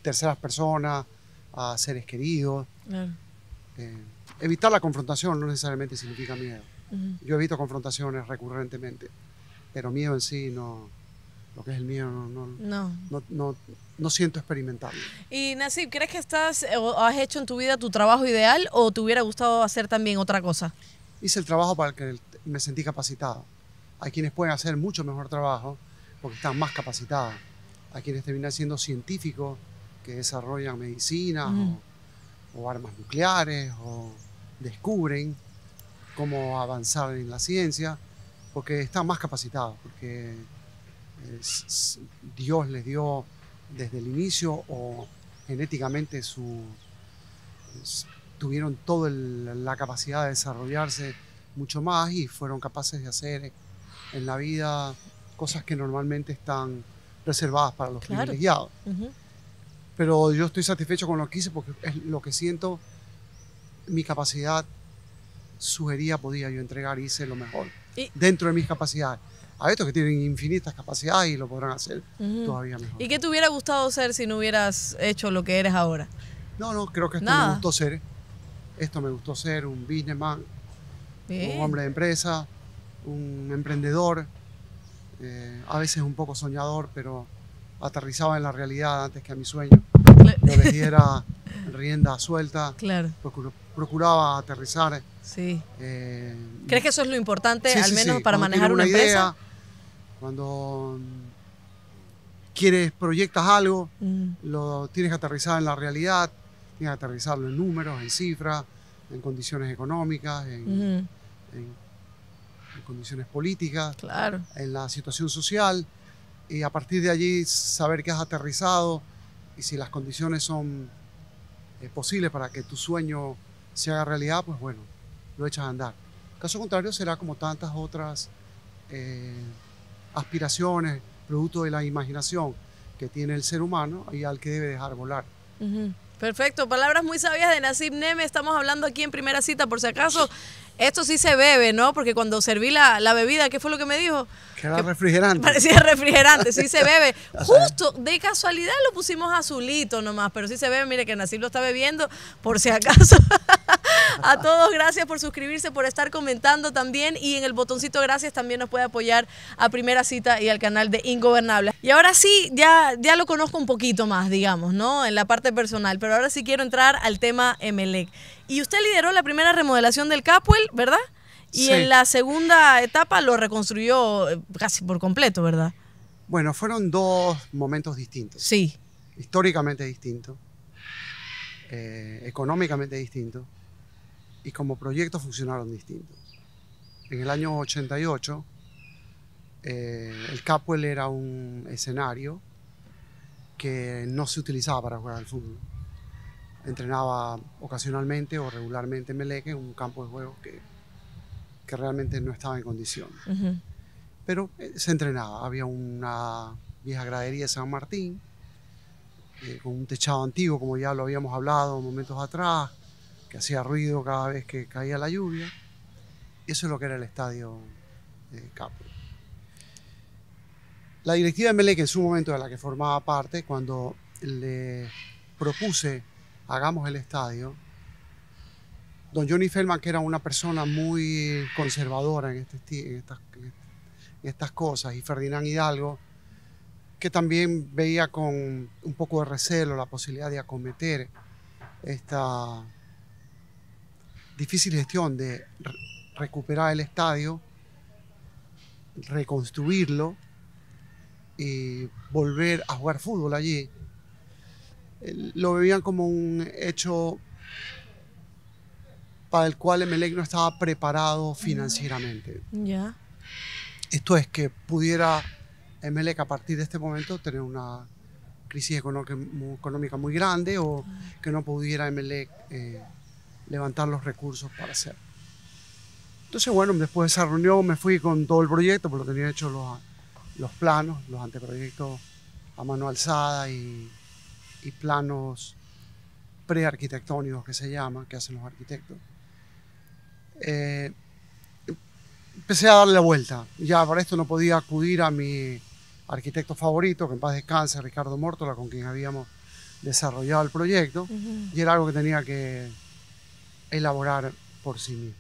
terceras personas, a seres queridos. Eh, evitar la confrontación no necesariamente significa miedo. Yo evito confrontaciones recurrentemente, pero miedo en sí no, lo que es el miedo no, no, no. no, siento experimentarlo. Y Nasib, ¿crees que estás eh, o has hecho en tu vida tu trabajo ideal o te hubiera gustado hacer también otra cosa? Hice el trabajo para que me sentí capacitado. Hay quienes pueden hacer mucho mejor trabajo porque están más capacitados. Hay quienes terminan siendo científicos que desarrollan medicinas o armas nucleares o descubren cómo avanzar en la ciencia, porque están más capacitados, porque eh, Dios les dio desde el inicio o genéticamente su, tuvieron toda la capacidad de desarrollarse mucho más y fueron capaces de hacer en la vida cosas que normalmente están reservadas para los privilegiados. Pero yo estoy satisfecho con lo que hice porque es lo que siento mi capacidad sugería, podía yo entregar y hice lo mejor dentro de mis capacidades. A estos que tienen infinitas capacidades y lo podrán hacer todavía mejor. ¿Y qué te hubiera gustado ser si no hubieras hecho lo que eres ahora? No, no, creo que esto me gustó ser. Esto me gustó ser un businessman, un hombre de empresa, un emprendedor, eh, a veces un poco soñador, pero aterrizaba en la realidad antes que a mi sueño. Claro. me diera rienda suelta, claro procuraba aterrizar. Sí. Eh, ¿Crees que eso es lo importante, al menos para manejar una, idea, empresa? Cuando quieres, proyectas algo, mm. lo tienes que aterrizar en la realidad, tienes que aterrizarlo en números, en cifras, en condiciones económicas, en, condiciones políticas, en la situación social, y a partir de allí saber que has aterrizado y si las condiciones son eh, posibles para que tu sueño se haga realidad, pues bueno, lo echas a andar. Caso contrario, será como tantas otras eh, aspiraciones, producto de la imaginación que tiene el ser humano y al que debe dejar volar. Perfecto, palabras muy sabias de Nasib Neme. Estamos hablando aquí en primera cita, por si acaso esto sí se bebe, ¿no? Porque cuando serví la, bebida, ¿qué fue lo que me dijo? Que era refrigerante. Parecía refrigerante, sí se bebe. Justo, de casualidad lo pusimos azulito nomás, pero sí se bebe. Mire que Nasir lo está bebiendo, por si acaso. A todos, gracias por suscribirse, por estar comentando también. Y en el botoncito gracias también nos puede apoyar a Primera Cita y al canal de Ingobernables Y ahora sí, ya, ya lo conozco un poquito más, digamos, ¿no? En la parte personal. Pero ahora sí quiero entrar al tema Emelec. Y usted lideró la primera remodelación del Capwell, ¿verdad? Y en la segunda etapa lo reconstruyó eh, casi por completo, ¿verdad? Bueno, fueron dos momentos distintos. Sí. Históricamente distinto eh, económicamente distinto y como proyecto funcionaron distintos. En el año 88, eh, el capuel era un escenario que no se utilizaba para jugar al fútbol. Entrenaba ocasionalmente o regularmente en Meleque, un campo de juego que, que realmente no estaba en condición. Pero eh, se entrenaba. Había una vieja gradería de San Martín, eh, con un techado antiguo, como ya lo habíamos hablado momentos atrás, que hacía ruido cada vez que caía la lluvia. Eso es lo que era el estadio de Capri. La directiva de que en su momento de la que formaba parte, cuando le propuse hagamos el estadio, don Johnny Feldman, que era una persona muy conservadora en, este, en estas cosas, y Ferdinand Hidalgo, que también veía con un poco de recelo la posibilidad de acometer esta difícil gestión de recuperar el estadio, reconstruirlo y volver a jugar fútbol allí, lo veían como un hecho para el cual Emelec no estaba preparado financieramente. Ya. Esto es que pudiera Emelec a partir de este momento tener una crisis económica muy grande o ah. que no pudiera Emelec eh, levantar los recursos para hacer. Entonces, bueno, después de esa reunión me fui con todo el proyecto, porque tenía hecho los, los planos, los anteproyectos a mano alzada y, y planos prearquitectónicos que se llaman, que hacen los arquitectos. Eh, empecé a darle la vuelta. Ya para esto no podía acudir a mi arquitecto favorito, que en paz descanse, Ricardo Mortola, con quien habíamos desarrollado el proyecto, y era algo que tenía que elaborar por sí mismo.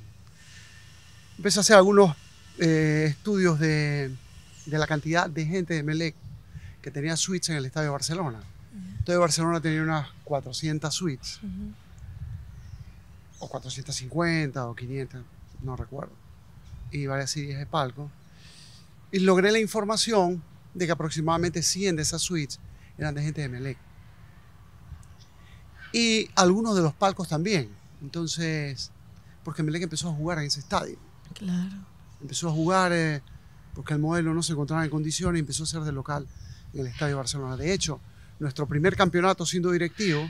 Empecé a hacer algunos eh, estudios de, la cantidad de gente de Melec que tenía suites en el Estadio de Barcelona. Todo Barcelona tenía unas 400 suites, o 450, o 500, no recuerdo, y varias series de palcos. Y logré la información de que aproximadamente 100 de esas suites eran de gente de Melec. Y algunos de los palcos también. Entonces, porque Melec empezó a jugar en ese estadio. Claro. Empezó a jugar eh, porque el modelo no se encontraba en condiciones y empezó a ser de local en el Estadio Barcelona. De hecho, nuestro primer campeonato siendo directivo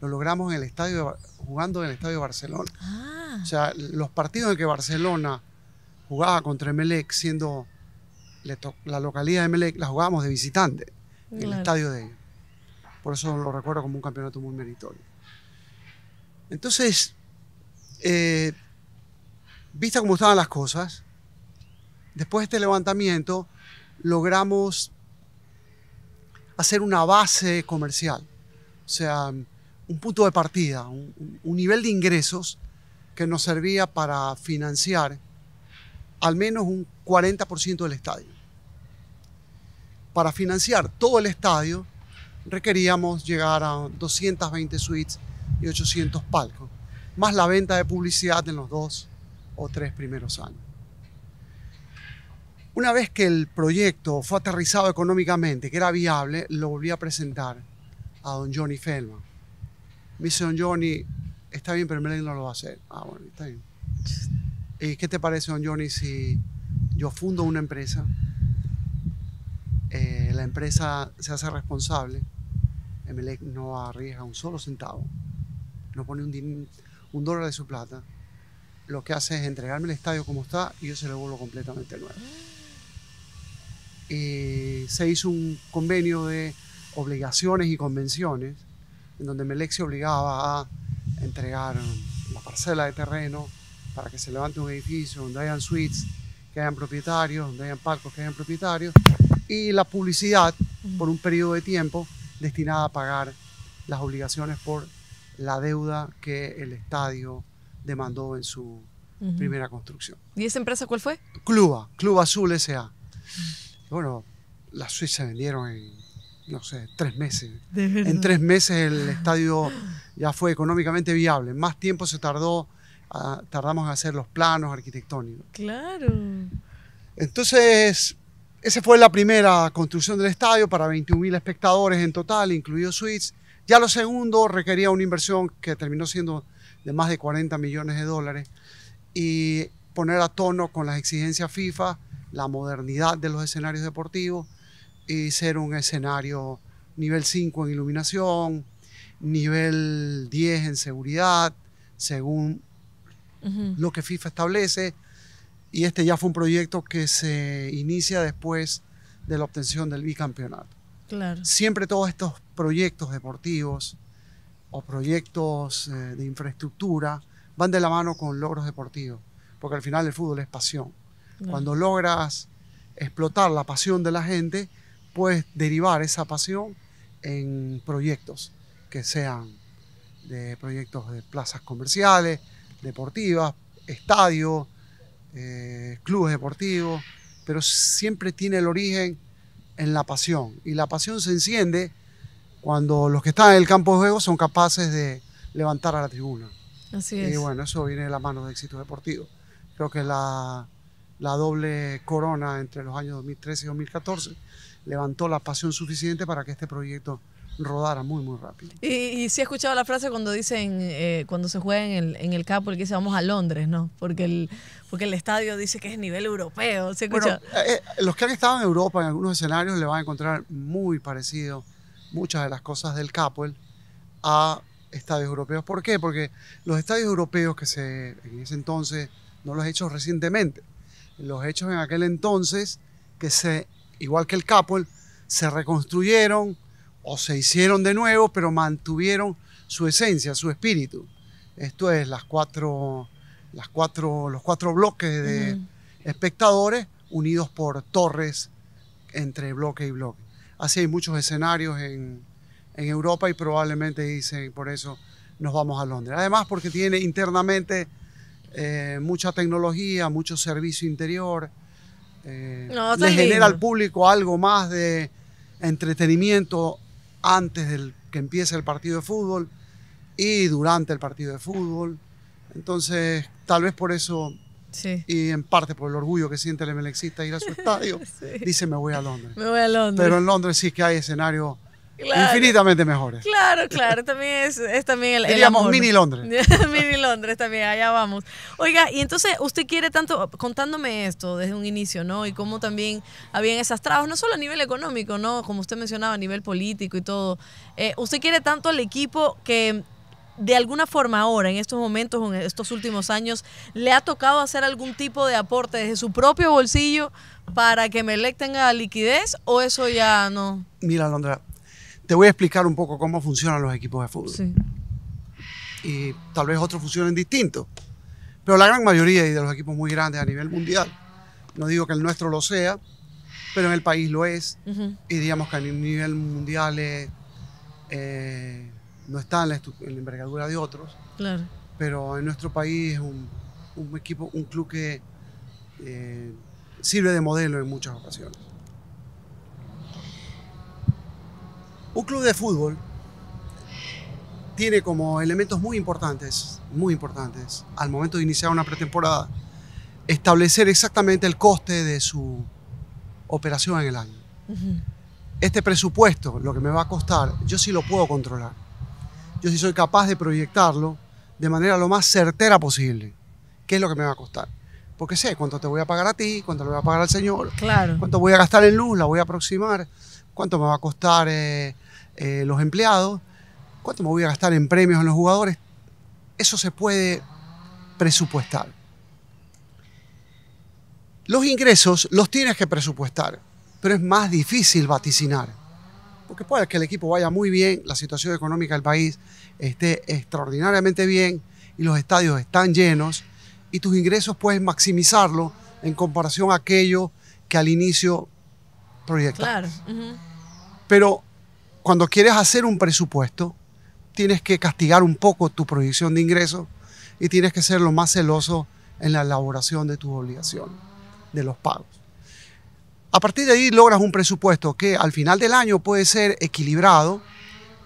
lo logramos en el estadio jugando en el Estadio Barcelona. Ah. O sea, los partidos en que Barcelona jugaba contra Melec siendo la localidad de Melec, la jugábamos de visitante en el estadio de ellos. Por eso lo recuerdo como un campeonato muy meritorio. Entonces, eh, vista cómo estaban las cosas, después de este levantamiento logramos hacer una base comercial, o sea, un punto de partida, un, un nivel de ingresos que nos servía para financiar al menos un 40% del estadio. Para financiar todo el estadio requeríamos llegar a 220 suites y 800 palcos, más la venta de publicidad en los dos o tres primeros años. Una vez que el proyecto fue aterrizado económicamente, que era viable, lo volví a presentar a don Johnny Feldman. Me dice don Johnny, está bien, pero Melec no lo va a hacer. Ah, bueno, está bien. ¿Y eh, qué te parece, don Johnny, si yo fundo una empresa, eh, la empresa se hace responsable, Emelec no arriesga un solo centavo, pone un, un dólar de su plata, lo que hace es entregarme el estadio como está y yo se lo vuelvo completamente nuevo. se hizo un convenio de obligaciones y convenciones en donde Melexi obligaba a entregar la parcela de terreno para que se levante un edificio donde hayan suites, que hayan propietarios, donde hayan palcos, que hayan propietarios, y la publicidad por un periodo de tiempo destinada a pagar las obligaciones por la deuda que el estadio demandó en su primera construcción. ¿Y esa empresa cuál fue? Cluba, Club Azul S.A. Bueno, las se vendieron en, no sé, tres meses. En tres meses el estadio ya fue económicamente viable. Más tiempo se tardó, ah, tardamos en hacer los planos arquitectónicos. Claro. Entonces, esa fue la primera construcción del estadio para 21.000 espectadores en total, incluido suites. Ya lo segundo requería una inversión que terminó siendo de más de 40 millones de dólares y poner a tono con las exigencias FIFA, la modernidad de los escenarios deportivos y ser un escenario nivel 5 en iluminación, nivel 10 en seguridad, según lo que FIFA establece. Y este ya fue un proyecto que se inicia después de la obtención del bicampeonato. Siempre todos estos proyectos deportivos o proyectos eh, de infraestructura van de la mano con logros deportivos, porque al final el fútbol es pasión. Cuando logras explotar la pasión de la gente, puedes derivar esa pasión en proyectos que sean de proyectos de plazas comerciales, deportivas, estadios, eh, clubes deportivos, pero siempre tiene el origen en la pasión. Y la pasión se enciende cuando los que están en el campo de juego son capaces de levantar a la tribuna. es. Y bueno, eso viene de la mano de éxito deportivo. Creo que la, la doble corona entre los años 2013 y 2014 levantó la pasión suficiente para que este proyecto rodara muy, muy rápido. Y, y sí he escuchado la frase cuando dicen, eh, cuando se juega en el, en el que dice vamos a Londres, ¿no? Porque el, porque el estadio dice que es nivel europeo. bueno, eh, eh, los que han estado en Europa en algunos escenarios le van a encontrar muy parecido muchas de las cosas del Capel a estadios europeos. ¿Por qué? Porque los estadios europeos que se en ese entonces no los he hechos recientemente, los hechos en aquel entonces que se igual que el Capel se reconstruyeron o se hicieron de nuevo, pero mantuvieron su esencia, su espíritu. Esto es las cuatro, las cuatro, los cuatro bloques de espectadores unidos por torres entre bloque y bloque. Así hay muchos escenarios en, Europa y probablemente dicen por eso nos vamos a Londres. Además porque tiene internamente eh, mucha tecnología, mucho servicio interior, eh, le genera al público algo más de entretenimiento antes del que empiece el partido de fútbol y durante el partido de fútbol. Entonces, tal vez por eso y en parte por el orgullo que siente el Melexista ir a su estadio, dice me voy a Londres. Me voy a Londres. Pero en Londres sí que hay escenario Infinitamente mejores. Claro, claro, también es, es también el, mini Londres. mini Londres también, allá vamos. Oiga, y entonces usted quiere tanto, contándome esto desde un inicio, ¿no? Y cómo también habían esas trabas, no solo a nivel económico, ¿no? Como usted mencionaba, a nivel político y todo. Eh, usted quiere tanto al equipo que de alguna forma ahora, en estos momentos, en estos últimos años, le ha tocado hacer algún tipo de aporte desde su propio bolsillo para que Melec tenga liquidez o eso ya no? Mira, Londres te voy a explicar un poco cómo funcionan los equipos de fútbol. Y tal vez otros funcionen distintos. Pero la gran mayoría y de los equipos muy grandes a nivel mundial, no digo que el nuestro lo sea, pero en el país lo es. Y digamos que a nivel mundial eh, no está en la, envergadura de otros. Pero en nuestro país es un, equipo, un club que eh, sirve de modelo en muchas ocasiones. Un club de fútbol tiene como elementos muy importantes, muy importantes, al momento de iniciar una pretemporada, establecer exactamente el coste de su operación en el año. Este presupuesto, lo que me va a costar, yo sí lo puedo controlar. Yo sí soy capaz de proyectarlo de manera lo más certera posible. ¿Qué es lo que me va a costar? Porque sé cuánto te voy a pagar a ti, cuánto le voy a pagar al señor, claro. cuánto voy a gastar en luz, la voy a aproximar cuánto me va a costar eh, eh, los empleados, cuánto me voy a gastar en premios en los jugadores. Eso se puede presupuestar. Los ingresos los tienes que presupuestar, pero es más difícil vaticinar. Porque puede que el equipo vaya muy bien, la situación económica del país esté extraordinariamente bien y los estadios están llenos y tus ingresos puedes maximizarlo en comparación a aquello que al inicio Claro. Pero cuando quieres hacer un presupuesto, tienes que castigar un poco tu proyección de ingresos y tienes que ser lo más celoso en la elaboración de tus obligaciones, de los pagos. A partir de ahí logras un presupuesto que al final del año puede ser equilibrado,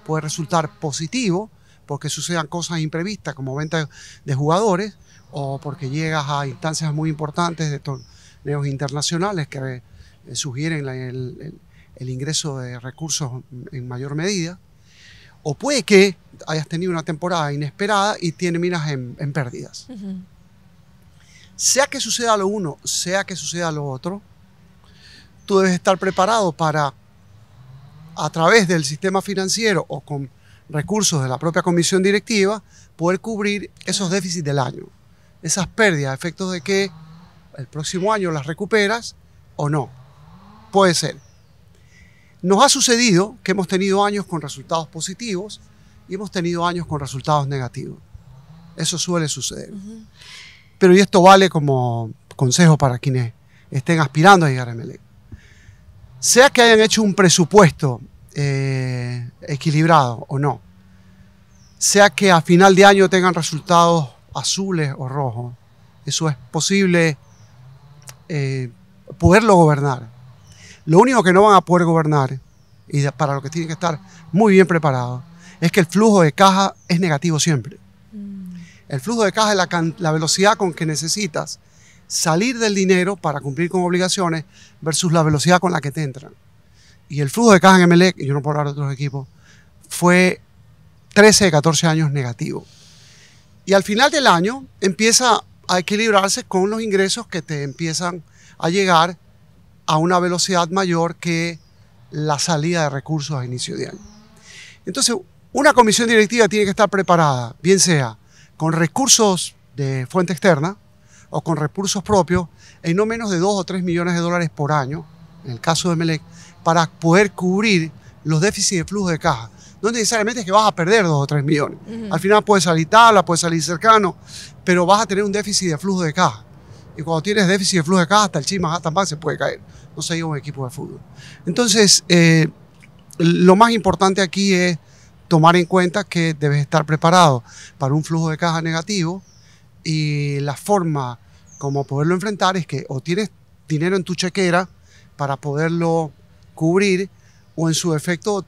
puede resultar positivo, porque sucedan cosas imprevistas como ventas de jugadores o porque llegas a instancias muy importantes de torneos internacionales que eh, sugieren el, ingreso de recursos en mayor medida. O puede que hayas tenido una temporada inesperada y terminas en, en pérdidas. Sea que suceda lo uno, sea que suceda lo otro, tú debes estar preparado para, a través del sistema financiero o con recursos de la propia comisión directiva, poder cubrir esos déficits del año, esas pérdidas, efectos de que el próximo año las recuperas o no. Puede ser. Nos ha sucedido que hemos tenido años con resultados positivos y hemos tenido años con resultados negativos. Eso suele suceder. Pero y esto vale como consejo para quienes estén aspirando a llegar a MLE. Sea que hayan hecho un presupuesto eh, equilibrado o no, sea que a final de año tengan resultados azules o rojos, eso es posible eh, poderlo gobernar. Lo único que no van a poder gobernar y para lo que tienen que estar muy bien preparados es que el flujo de caja es negativo siempre. Mm. El flujo de caja es la, velocidad con que necesitas salir del dinero para cumplir con obligaciones versus la velocidad con la que te entran. Y el flujo de caja en MLE, y yo no puedo hablar de otros equipos, fue 13 14 años negativo. Y al final del año empieza a equilibrarse con los ingresos que te empiezan a llegar a una velocidad mayor que la salida de recursos a inicio de año. Entonces, una comisión directiva tiene que estar preparada, bien sea con recursos de fuente externa o con recursos propios, en no menos de 2 o 3 millones de dólares por año, en el caso de Melec, para poder cubrir los déficits de flujo de caja. No necesariamente es que vas a perder 2 o 3 millones. Al final puedes salir tabla, puedes salir cercano, pero vas a tener un déficit de flujo de caja. Y cuando tienes déficit de flujo de caja, hasta el Chima más se puede caer. No se un equipo de fútbol. Entonces, eh, lo más importante aquí es tomar en cuenta que debes estar preparado para un flujo de caja negativo y la forma como poderlo enfrentar es que o tienes dinero en tu chequera para poderlo cubrir o en su efecto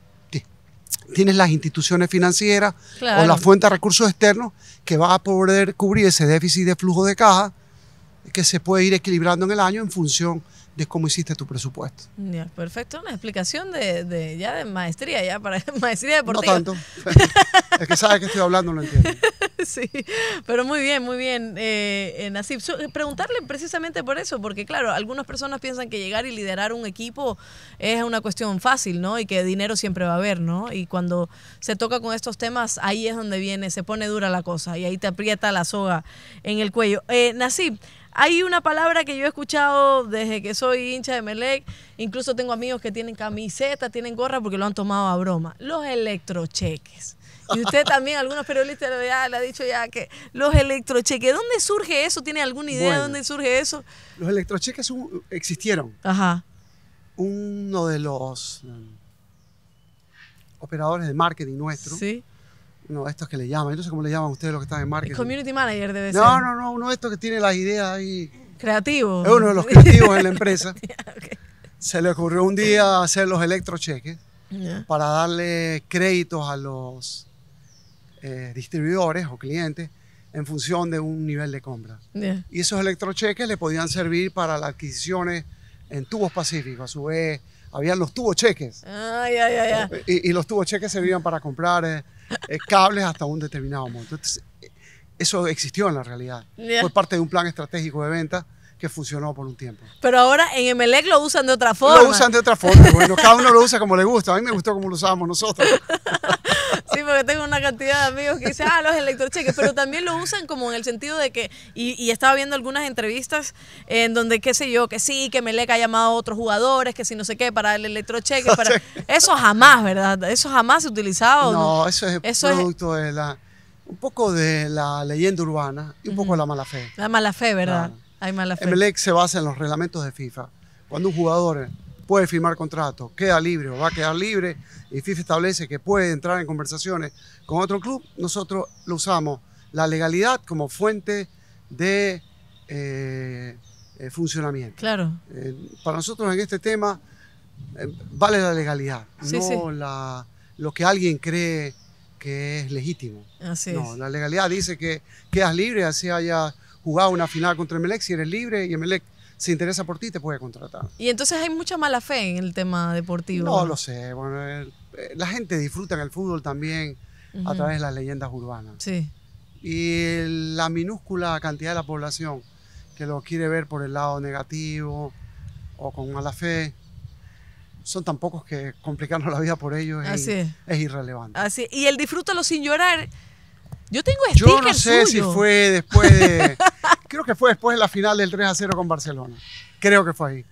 tienes las instituciones financieras o la fuente de recursos externos que va a poder cubrir ese déficit de flujo de caja que se puede ir equilibrando en el año en función de cómo hiciste tu presupuesto. perfecto, una explicación de, ya de maestría, ya para maestría deportiva. No tanto, es que sabes que estoy hablando, lo entiendo. sí, pero muy bien, muy bien, eh, eh, eh, Preguntarle precisamente por eso, porque claro, algunas personas piensan que llegar y liderar un equipo es una cuestión fácil, ¿no? Y que dinero siempre va a haber, ¿no? Y cuando se toca con estos temas, ahí es donde viene, se pone dura la cosa y ahí te aprieta la soga en el cuello. Eh, Nasib, hay una palabra que yo he escuchado desde que soy hincha de Melec, incluso tengo amigos que tienen camiseta, tienen gorra porque lo han tomado a broma, los electrocheques. Y usted también, algunos periodistas le ha dicho ya que los electrocheques, ¿dónde surge eso? ¿Tiene alguna idea de dónde surge eso? Los electrocheques existieron. Ajá. Uno de los eh, operadores de marketing nuestro. Sí no, estos que le llaman. Yo no sé cómo le llaman ustedes los que están en marketing. Community manager debe ser. No, no, no. Uno de estos que tiene las ideas ahí. Creativo. Es uno de los creativos en la empresa. Se le ocurrió un día hacer los electrocheques para darle créditos a los eh, distribuidores o clientes en función de un nivel de compra. Y esos electrocheques le podían servir para las adquisiciones en tubos pacíficos. A su vez, habían los tubocheques. cheques. Ah, y, y, los tubos cheques servían para comprar... Eh, cables hasta un determinado momento Entonces, eh, eso existió en la realidad. Fue parte de un plan estratégico de ventas que funcionó por un tiempo. Pero ahora en Emelec lo usan de otra forma. Lo usan de otra forma. Bueno, cada uno lo usa como le gusta. A mí me gustó como lo usábamos nosotros. Sí, porque tengo una cantidad de amigos que dicen, ah, los electrocheques, pero también lo usan como en el sentido de que, y, estaba viendo algunas entrevistas en donde, qué sé yo, que sí, que Melec ha llamado a otros jugadores, que si no sé qué, para el electrocheque, Eso jamás, ¿verdad? Eso jamás se utilizaba. No, no, eso es producto de la... Un poco de la leyenda urbana y un poco de la mala fe. La mala fe, ¿verdad? Hay mala e se basa en los reglamentos de FIFA. Cuando un jugador puede firmar contrato, queda libre o va a quedar libre, y FIFA establece que puede entrar en conversaciones con otro club, nosotros lo usamos la legalidad como fuente de eh, eh, funcionamiento. Claro. Eh, para nosotros en este tema vale la legalidad, no La, lo que alguien cree que es legítimo. Así no, la legalidad dice que quedas libre, así haya jugaba una final contra Emelec, si eres libre y Emelec se interesa por ti, te puede contratar. Y entonces hay mucha mala fe en el tema deportivo. No lo sé, bueno, eh, la gente disfruta en el fútbol también a través de las leyendas urbanas. Sí. Y la minúscula cantidad de la población que lo quiere ver por el lado negativo o con mala fe, son tan pocos que complicarnos la vida por ellos es, es. irrelevante. Así Y el disfrútalo sin llorar yo tengo Yo no sé si fue después de. creo que fue después de la final del 3 a 0 con Barcelona. Creo que fue ahí.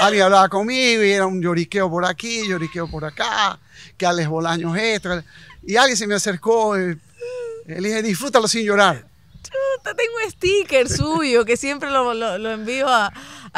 Alguien hablaba conmigo y era un lloriqueo por aquí, lloriqueo por acá, que Alex Bolaños extra Y alguien se me acercó y eh, le dije, disfrútalo sin llorar tengo sticker suyo que siempre lo, envío a,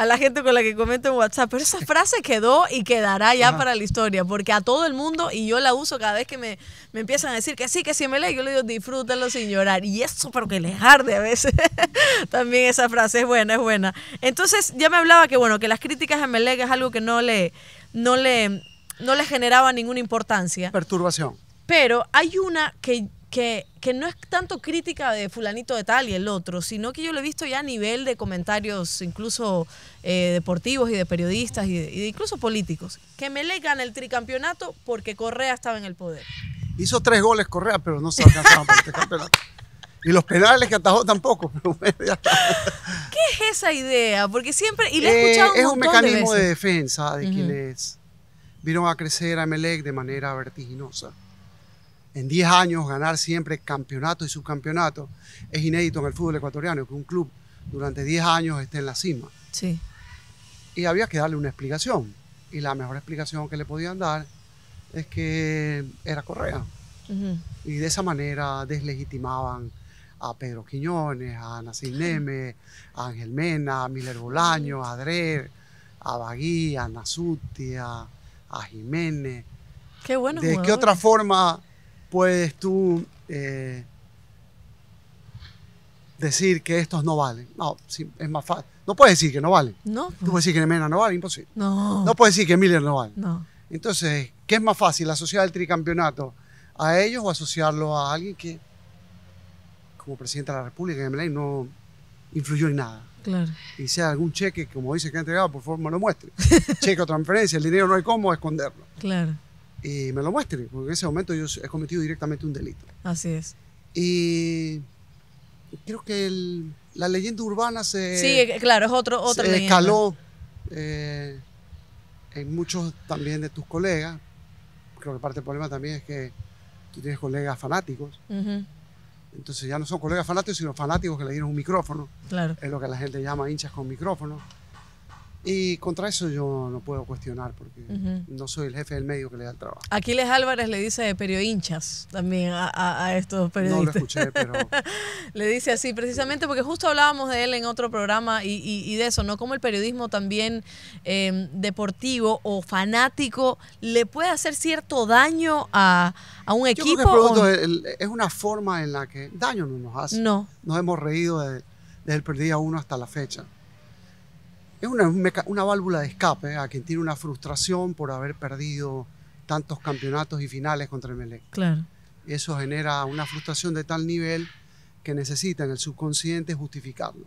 la gente con la que comento en WhatsApp. Pero esa frase quedó y quedará ya para la historia, porque a todo el mundo, y yo la uso cada vez que me, empiezan a decir que sí, que si me lee, yo le digo disfrútalo sin llorar. Y eso, pero que les arde a veces. También esa frase es buena, es buena. Entonces, ya me hablaba que bueno, que las críticas a Melec es algo que no le, no le, no le generaba ninguna importancia. Perturbación. Pero hay una que que, que, no es tanto crítica de fulanito de tal y el otro, sino que yo lo he visto ya a nivel de comentarios incluso eh, deportivos y de periodistas y de, incluso políticos, que Melec gana el tricampeonato porque Correa estaba en el poder. Hizo tres goles Correa, pero no se alcanzaron para el tricampeonato. Y los penales que atajó tampoco. ¿Qué es esa idea? Porque siempre... Y le he eh, escuchado Es un mecanismo de, defensa de quienes vieron a crecer a Melec de manera vertiginosa en 10 años ganar siempre campeonato y subcampeonato es inédito en el fútbol ecuatoriano, que un club durante 10 años esté en la cima. Sí. Y había que darle una explicación. Y la mejor explicación que le podían dar es que era Correa. Y de esa manera deslegitimaban a Pedro Quiñones, a Nacil Neme, a Ángel Mena, a Miller Bolaño, a a Bagui, a Nasuti, a, Jiménez. Qué bueno. ¿De qué otra forma puedes tú eh, decir que estos no valen. No, sí, es más fácil. No puedes decir que no valen. No. puedes decir que Mena no vale, imposible. No. No puedes decir que Miller no vale. No. Entonces, ¿qué es más fácil, asociar el tricampeonato a ellos o asociarlo a alguien que, como presidente de la República en no influyó en nada? Claro. Y sea algún cheque, como dice que ha entregado, por favor me lo muestre. cheque o transferencia, el dinero no hay cómo esconderlo. Claro y me lo muestre, porque en ese momento yo he cometido directamente un delito. Así es. Y creo que la leyenda urbana se... Sí, eh, claro, es otro, otra escaló eh, en muchos también de tus colegas. Creo que parte del problema también es que tú tienes colegas fanáticos. Entonces ya no son colegas fanáticos, sino fanáticos que le dieron un micrófono. Claro. Es lo que la gente llama hinchas con micrófono. Y contra eso yo no puedo cuestionar porque no soy el jefe del medio que le da el trabajo. Aquiles Álvarez le dice periodinchas también a, a, estos periodistas. No lo escuché, pero... le dice así precisamente porque justo hablábamos de él en otro programa y, de eso, ¿no? Como el periodismo también em, deportivo o fanático le puede hacer cierto daño a, un equipo. Yo que es una forma en la que daño no nos hace. No. Nos hemos reído de, desde el perdido uno hasta la fecha es una, una válvula de escape a quien tiene una frustración por haber perdido tantos campeonatos y finales contra el Melec. Claro. Eso genera una frustración de tal nivel que necesita en el subconsciente justificarlo.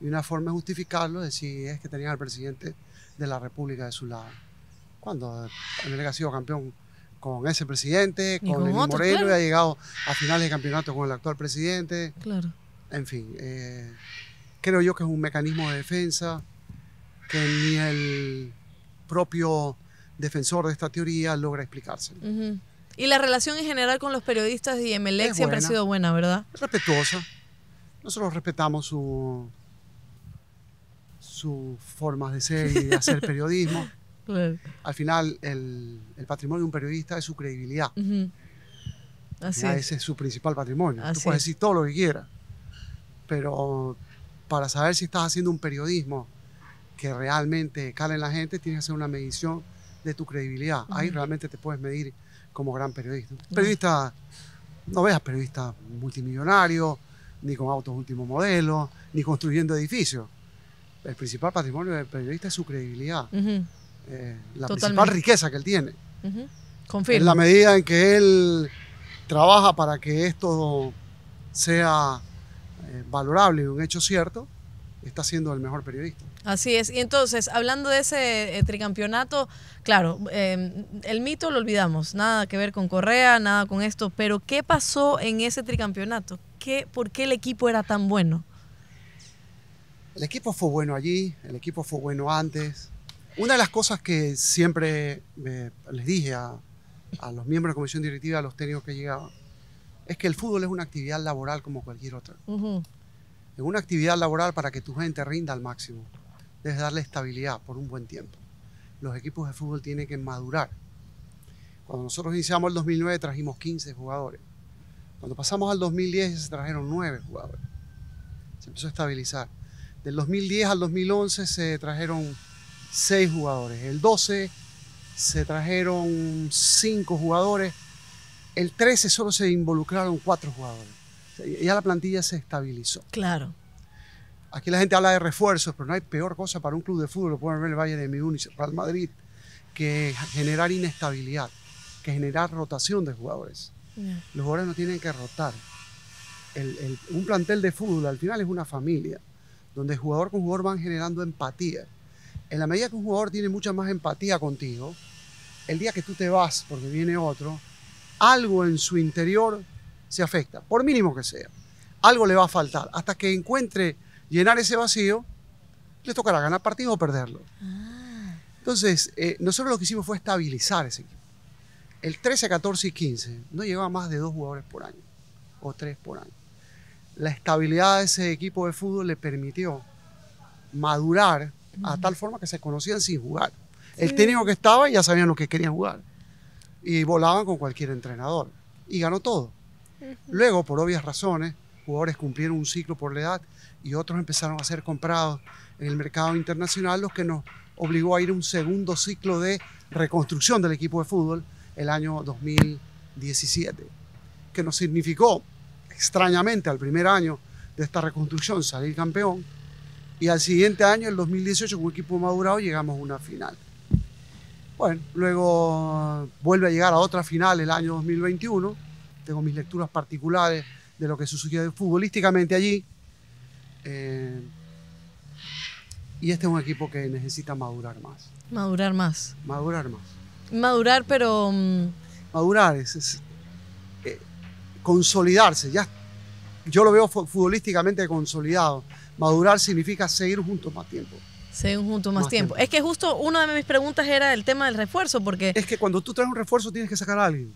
Y una forma de justificarlo es decir es que tenía al presidente de la República de su lado. Cuando el Melec ha sido campeón con ese presidente, con, el Moreno, y ha llegado a finales de campeonato con el actual presidente. Claro. En fin, eh, creo yo que es un mecanismo de defensa que ni el propio defensor de esta teoría logra explicarse. Y la relación en general con los periodistas y MLX e siempre ha sido buena, ¿verdad? Respetuosa. Nosotros respetamos su sus formas de ser y de hacer periodismo. Al final, el, patrimonio de un periodista es su credibilidad. Ese es su principal patrimonio. Tú puedes decir todo lo que quieras, pero para saber si estás haciendo un periodismo que realmente calen la gente, tienes que hacer una medición de tu credibilidad. Ahí realmente te puedes medir como gran periodista. Periodista, no veas periodista multimillonario, ni con autos último modelo, ni construyendo edificios. El principal patrimonio del periodista es su credibilidad, eh, la principal riqueza que él tiene. En la medida en que él trabaja para que esto sea eh, valorable y un hecho cierto, está siendo el mejor periodista. Así es. Y entonces, hablando de ese eh, tricampeonato, claro, em, el mito lo olvidamos, nada que ver con Correa, nada con esto, pero ¿qué pasó en ese tricampeonato? ¿Qué, ¿Por qué el equipo era tan bueno? El equipo fue bueno allí, el equipo fue bueno antes. Una de las cosas que siempre eh, les dije a, los miembros de la comisión directiva, a los técnicos que llegaban, es que el fútbol es una actividad laboral como cualquier otra en una actividad laboral para que tu gente rinda al máximo. Debes darle estabilidad por un buen tiempo. Los equipos de fútbol tienen que madurar. Cuando nosotros iniciamos el 2009 trajimos 15 jugadores. Cuando pasamos al 2010 se trajeron 9 jugadores. Se empezó a estabilizar. Del 2010 al 2011 se trajeron 6 jugadores. El 12 se trajeron 5 jugadores. El 13 solo se involucraron 4 jugadores ya la plantilla se estabilizó. Claro. Aquí la gente habla de refuerzos, pero no hay peor cosa para un club de fútbol, lo pueden ver el Valle de Múnich, Real Madrid, que generar inestabilidad, que generar rotación de jugadores. Los jugadores no tienen que rotar. un plantel de fútbol al final es una familia, donde jugador con jugador van generando empatía. En la medida que un jugador tiene mucha más empatía contigo, el día que tú te vas porque viene otro, algo en su interior se afecta, por mínimo que sea. Algo le va a faltar. Hasta que encuentre llenar ese vacío, le tocará ganar partido o perderlo. Ah. Entonces, eh, nosotros lo que hicimos fue estabilizar ese equipo. El 13, 14 y 15 no llevaba más de dos jugadores por año, o tres por año. La estabilidad de ese equipo de fútbol le permitió madurar a tal forma que se conocían sin jugar. El técnico que estaba ya sabían lo que querían jugar. Y volaban con cualquier entrenador. Y ganó todo. Luego, por obvias razones, jugadores cumplieron un ciclo por la edad y otros empezaron a ser comprados en el mercado internacional, lo que nos obligó a ir a un segundo ciclo de reconstrucción del equipo de fútbol el año 2017, que nos significó extrañamente al primer año de esta reconstrucción salir campeón y al siguiente año, el 2018, con un equipo madurado llegamos a una final. Bueno, luego vuelve a llegar a otra final el año 2021 tengo mis lecturas particulares de lo que sucedió futbolísticamente allí. Eh, y este es un equipo que necesita madurar más. Madurar más. Madurar más. Madurar, pero... Mm, madurar es, eh, consolidarse. Ya, yo lo veo futbolísticamente consolidado. Madurar significa seguir juntos más tiempo. Seguir juntos más, tiempo. Es que justo una de mis preguntas era el tema del refuerzo, porque... Es que cuando tú traes un refuerzo tienes que sacar a alguien.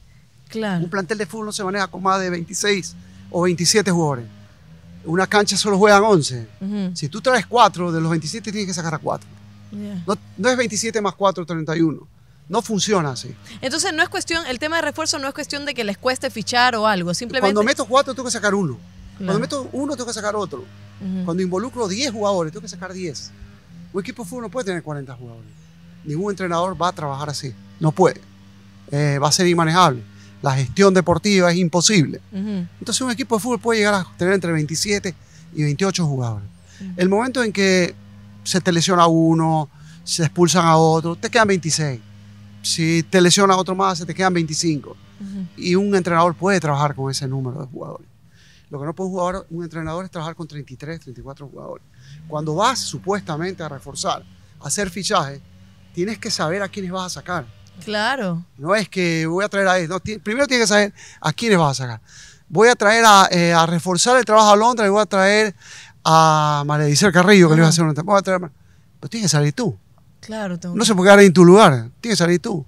Un plantel de fútbol no se maneja con más de 26 o 27 jugadores. Una cancha solo juegan 11. Si tú traes 4, de los 27 tienes que sacar a 4. No, es 27 más 4, 31. No funciona así. Entonces no es cuestión, el tema de refuerzo no es cuestión de que les cueste fichar o algo. Simplemente... Cuando meto 4 tengo que sacar uno. Cuando meto uno tengo que sacar otro. Cuando involucro 10 jugadores tengo que sacar 10. Un equipo de fútbol no puede tener 40 jugadores. Ningún entrenador va a trabajar así. No puede. Eh, va a ser inmanejable la gestión deportiva es imposible. Entonces un equipo de fútbol puede llegar a tener entre 27 y 28 jugadores. El momento en que se te lesiona uno, se expulsan a otro, te quedan 26. Si te lesiona otro más, se te quedan 25. Y un entrenador puede trabajar con ese número de jugadores. Lo que no puede jugar un entrenador es trabajar con 33, 34 jugadores. Cuando vas supuestamente a reforzar, a hacer fichaje, tienes que saber a quiénes vas a sacar Claro. No es que voy a traer a él. primero tienes que saber a quiénes vas a sacar. Voy a traer a, eh, reforzar el trabajo a Londres, y voy a traer a Maledicer Carrillo, que le iba a hacer una voy a traer tienes que salir tú. Claro, No se puede quedar en tu lugar, tienes que salir tú.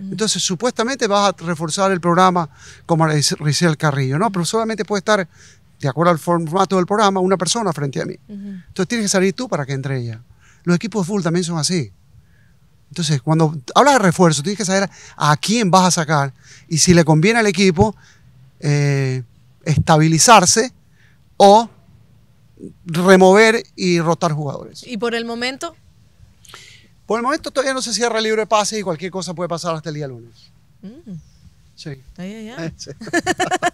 Mm. Entonces, supuestamente vas a reforzar el programa con el Carrillo, ¿no? Pero solamente puede estar, de acuerdo al formato del programa, una persona frente a mí. Entonces, tienes que salir tú para que entre ella. Los equipos de fútbol también son así. Entonces, cuando hablas de refuerzo, tienes que saber a quién vas a sacar y si le conviene al equipo eh, estabilizarse o remover y rotar jugadores. ¿Y por el momento? Por el momento todavía no se cierra el libre pase y cualquier cosa puede pasar hasta el día lunes. Mm. Sí. Ay, ay, sí.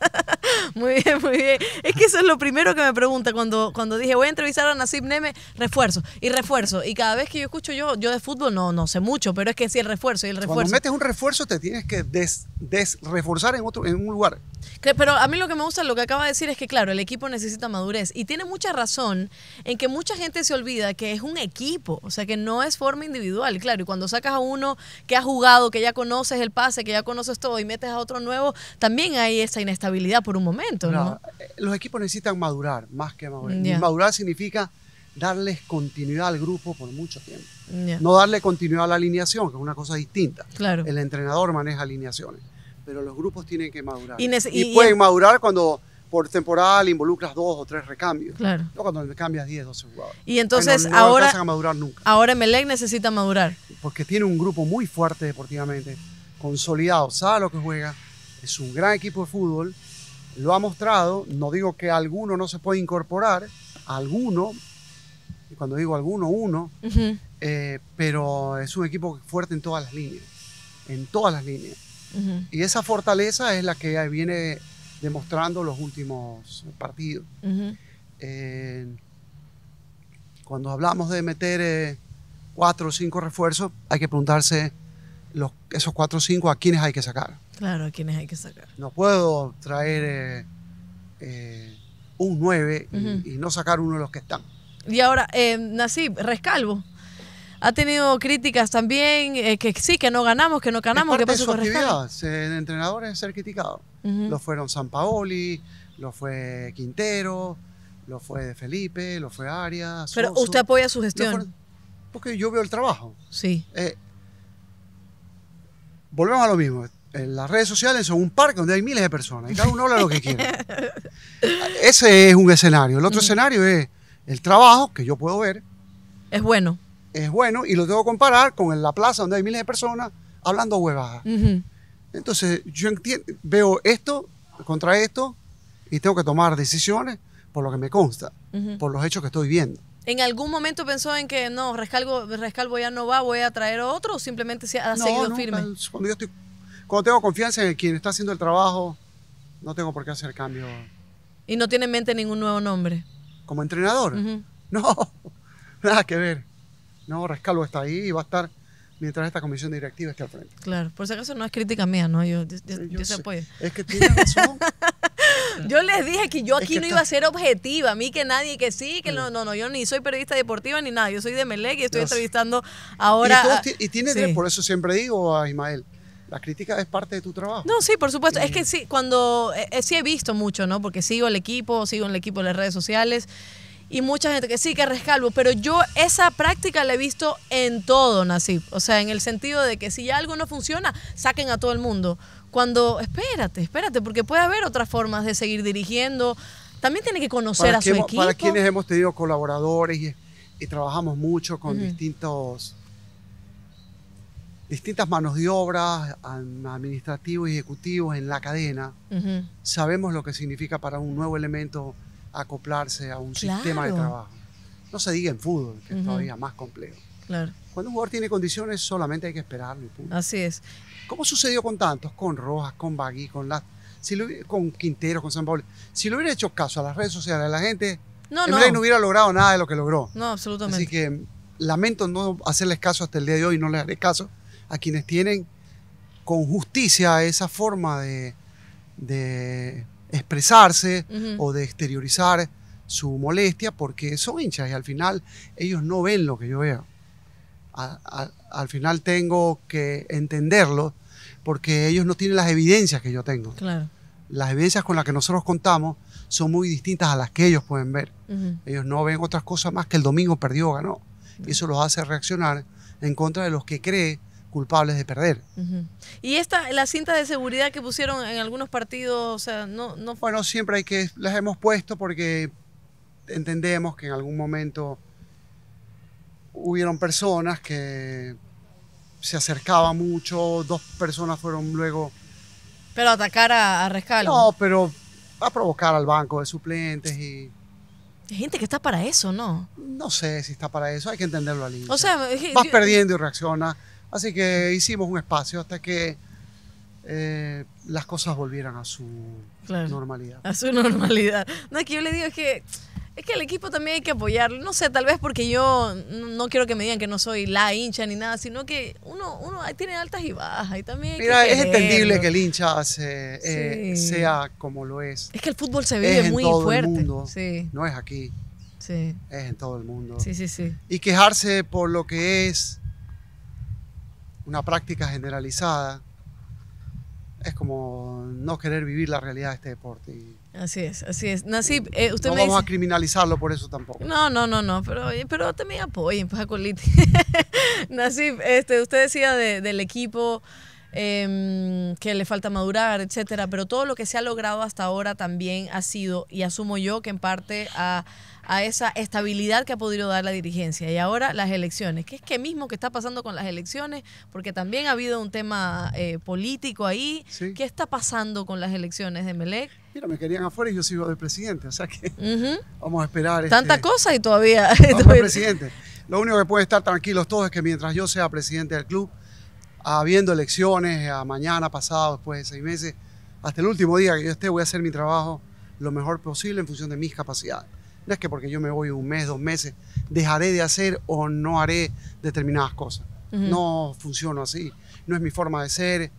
Muy bien, muy bien. Es que eso es lo primero que me pregunta cuando, cuando dije, voy a entrevistar a Nasib Neme, refuerzo y refuerzo. Y cada vez que yo escucho yo, yo de fútbol no, no sé mucho, pero es que si el refuerzo y el refuerzo. Cuando metes un refuerzo te tienes que des, desreforzar en otro, en un lugar. Pero a mí lo que me gusta, lo que acaba de decir es que, claro, el equipo necesita madurez. Y tiene mucha razón en que mucha gente se olvida que es un equipo, o sea, que no es forma individual, claro. Y cuando sacas a uno que ha jugado, que ya conoces el pase, que ya conoces todo y metes a otro nuevo, también hay esa inestabilidad por un momento, ¿no? Eh, los equipos necesitan madurar más que madurar. Y Madurar significa darles continuidad al grupo por mucho tiempo. No darle continuidad a la alineación, que es una cosa distinta. Claro. El entrenador maneja alineaciones, pero los grupos tienen que madurar. Y, pueden madurar cuando por temporada involucras dos o tres recambios. No cuando cambias 10, 12 jugadores. Y entonces ahora. A madurar nunca. Ahora Melec necesita madurar. Porque tiene un grupo muy fuerte deportivamente, consolidado, sabe lo que juega, es un gran equipo de fútbol lo ha mostrado, no digo que alguno no se puede incorporar, alguno, y cuando digo alguno, uno, eh, pero es un equipo fuerte en todas las líneas, en todas las líneas. Y esa fortaleza es la que viene demostrando los últimos partidos. Eh, cuando hablamos de meter eh, cuatro o cinco refuerzos, hay que preguntarse los, esos cuatro o cinco a quiénes hay que sacar. Claro, a quienes hay que sacar. No puedo traer eh, eh, un 9 y, no sacar uno de los que están. Y ahora, eh, Rescalvo. Ha tenido críticas también, eh, que sí, que no ganamos, que no ganamos, que pasó con Rescalvo. El entrenador es ser criticado. Lo fueron San Paoli, lo fue Quintero, lo fue Felipe, lo fue Arias. Pero usted apoya su gestión. porque yo veo el trabajo. Sí. volvemos a lo mismo en las redes sociales son un parque donde hay miles de personas y cada uno habla lo que quiere. Ese es un escenario. El otro escenario es el trabajo que yo puedo ver. Es bueno. Es bueno y lo tengo que comparar con la plaza donde hay miles de personas hablando huevadas. Entonces, yo veo esto contra esto y tengo que tomar decisiones por lo que me consta, por los hechos que estoy viendo. ¿En algún momento pensó en que no, Rescalvo, ya no va, voy a traer otro o simplemente se ha seguido firme? estoy cuando tengo confianza en quien está haciendo el trabajo, no tengo por qué hacer cambio. ¿Y no tiene en mente ningún nuevo nombre? ¿Como entrenador? No, nada que ver. No, Rescalo está ahí y va a estar mientras esta comisión directiva esté al frente. Claro, por si acaso no es crítica mía, ¿no? Yo, apoyo. Es que razón. yo les dije que yo aquí no iba a ser objetiva, a mí que nadie, que sí, que no, mm. no, no, yo ni soy periodista deportiva ni nada, yo soy de Melec y estoy entrevistando ahora. Y, y tiene, por eso siempre digo a Ismael, la crítica es parte de tu trabajo. No, sí, por supuesto. Es que sí, cuando eh, eh, sí he visto mucho, ¿no? Porque sigo el equipo, sigo en el equipo de las redes sociales y mucha gente que sí, que rescalvo, pero yo esa práctica la he visto en todo, nací O sea, en el sentido de que si algo no funciona, saquen a todo el mundo. Cuando, espérate, espérate, porque puede haber otras formas de seguir dirigiendo. También tiene que conocer a su equipo. Para quienes hemos tenido colaboradores y, trabajamos mucho con distintos distintas manos de obra, administrativos y ejecutivos en la cadena, sabemos lo que significa para un nuevo elemento acoplarse a un sistema de trabajo. No se diga en fútbol, que es todavía más complejo. Claro. Cuando un jugador tiene condiciones, solamente hay que esperarlo. Así es. ¿Cómo sucedió con tantos? Con Rojas, con Bagui, con las, con Quintero, con San Pablo. Si le hubiera hecho caso a las redes sociales, a la gente, no, no hubiera logrado nada de lo que logró. No, absolutamente. Así que lamento no hacerles caso hasta el día de hoy, no les haré caso a quienes tienen con justicia esa forma de, expresarse o de exteriorizar su molestia porque son hinchas y al final ellos no ven lo que yo veo. al final tengo que entenderlo porque ellos no tienen las evidencias que yo tengo. Claro. Las evidencias con las que nosotros contamos son muy distintas a las que ellos pueden ver. Ellos no ven otras cosas más que el domingo perdió o ganó. Y eso los hace reaccionar en contra de los que cree culpables de perder. Y esta, la cinta de seguridad que pusieron en algunos partidos, o sea, no, no... Bueno, siempre hay que, las hemos puesto porque entendemos que en algún momento hubieron personas que se acercaba mucho, dos personas fueron luego... Pero atacar a, a Rescalo. No, pero a provocar al banco de suplentes y... gente que está para eso, ¿no? No sé si está para eso, hay que entenderlo al O sea, vas perdiendo y reacciona Así que hicimos un espacio hasta que eh, las cosas volvieran a su normalidad. A su normalidad. No, es que yo le digo es que es que el equipo también hay que apoyarlo. No sé, tal vez porque yo no quiero que me digan que no soy la hincha ni nada, sino que uno, uno tiene altas y bajas y también. Mira, es entendible que el hincha eh, sea como lo es. Es que el fútbol se vive muy fuerte. No es aquí. Es en todo el mundo. Sí, sí, sí. Y quejarse por lo que es una práctica generalizada. Es como no querer vivir la realidad de este deporte. así es, así es. Nasib, eh, usted no vamos a criminalizarlo por eso tampoco. No, no, no, no, pero, pero también apoyen, Pajacoliti. Pues, Nasib, este, usted decía del equipo Em, que le falta madurar, etcétera. Pero todo lo que se ha logrado hasta ahora también ha sido, y asumo yo que en parte a, esa estabilidad que ha podido dar la dirigencia. Y ahora las elecciones, que es que mismo que está pasando con las elecciones, porque también ha habido un tema eh, político ahí. ¿Qué está pasando con las elecciones de Melec? Mira, me querían afuera y yo sigo de presidente, o sea que vamos a esperar. Este Tanta cosa y todavía... presidente. Lo único que puede estar tranquilos todos es que mientras yo sea presidente del club, habiendo ah, elecciones a ah, mañana, pasado, después de seis meses, hasta el último día que yo esté, voy a hacer mi trabajo lo mejor posible en función de mis capacidades. No es que porque yo me voy un mes, dos meses, dejaré de hacer o no haré determinadas cosas. No funciono así. No es mi forma de ser,